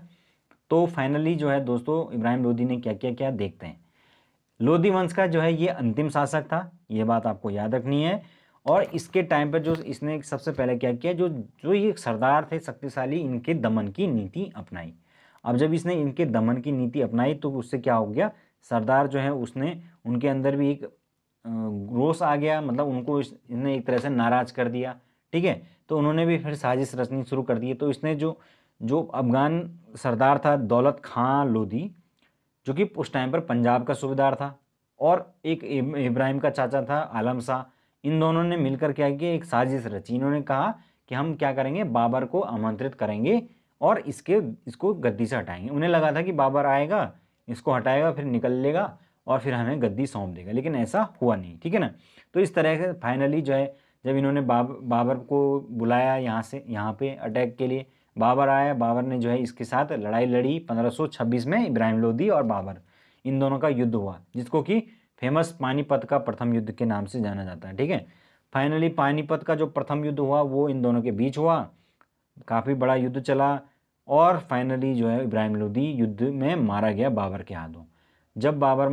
तो फाइनली जो है दोस्तों इब्राहिम लोधी ने क्या क्या क्या देखते हैं लोधी वंश का जो है ये अंतिम शासक था ये बात आपको याद रखनी है और इसके टाइम पर जो इसने सबसे पहले क्या किया जो जो ये सरदार थे शक्तिशाली इनके दमन की नीति अपनाई अब जब इसने इनके दमन की नीति अपनाई तो उससे क्या हो गया सरदार जो है उसने उनके अंदर भी एक रोस आ गया मतलब उनको इसने एक तरह से नाराज कर दिया ठीक है तो उन्होंने भी फिर साजिश रचनी शुरू कर दी तो इसने जो जो अफगान सरदार था दौलत खां लोधी जो कि उस टाइम पर पंजाब का सूबेदार था और एक इब्राहिम का चाचा था आलम शाह इन दोनों ने मिलकर क्या किया एक साजिश रची इन्होंने कहा कि हम क्या करेंगे बाबर को आमंत्रित करेंगे और इसके इसको गद्दी से हटाएंगे उन्हें लगा था कि बाबर आएगा इसको हटाएगा फिर निकल लेगा और फिर हमें गद्दी सौंप देगा लेकिन ऐसा हुआ नहीं ठीक है ना तो इस तरह से फाइनली जो है जब इन्होंने बाब बाबर को बुलाया यहाँ से यहाँ पे अटैक के लिए बाबर आया बाबर ने जो है इसके साथ लड़ाई लड़ी 1526 में इब्राहिम लोदी और बाबर इन दोनों का युद्ध हुआ जिसको कि फेमस पानीपत का प्रथम युद्ध के नाम से जाना जाता है ठीक है फाइनली पानीपत का जो प्रथम युद्ध हुआ वो इन दोनों के बीच हुआ काफ़ी बड़ा युद्ध चला और फाइनली जो है इब्राहिम लोदी युद्ध में मारा गया बाबर के हाथों जब बाबर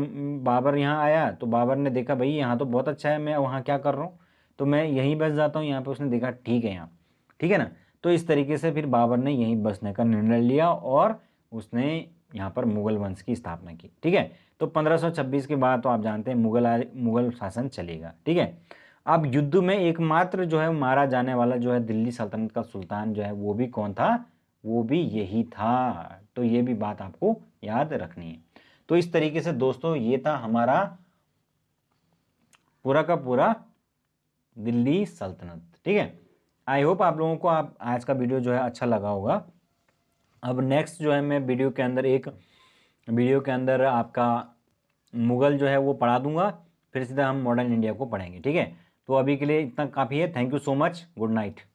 बाबर यहाँ आया तो बाबर ने देखा भाई यहाँ तो बहुत अच्छा है मैं वहाँ क्या कर रहा हूँ तो मैं यहीं बस जाता हूँ यहाँ पे उसने देखा ठीक है यहाँ ठीक है ना तो इस तरीके से फिर बाबर ने यहीं बसने का निर्णय लिया और उसने यहाँ पर मुगल वंश की स्थापना की ठीक है तो 1526 के बाद तो आप जानते हैं मुगल आ, मुगल शासन चलेगा ठीक है अब युद्ध में एकमात्र जो है मारा जाने वाला जो है दिल्ली सल्तनत का सुल्तान जो है वो भी कौन था वो भी यही था तो ये भी बात आपको याद रखनी है तो इस तरीके से दोस्तों ये था हमारा पूरा का पूरा दिल्ली सल्तनत ठीक है आई होप आप लोगों को आप आज का वीडियो जो है अच्छा लगा होगा अब नेक्स्ट जो है मैं वीडियो के अंदर एक वीडियो के अंदर आपका मुग़ल जो है वो पढ़ा दूंगा फिर सीधा हम मॉडर्न इंडिया को पढ़ेंगे ठीक है तो अभी के लिए इतना काफ़ी है thank you so much good night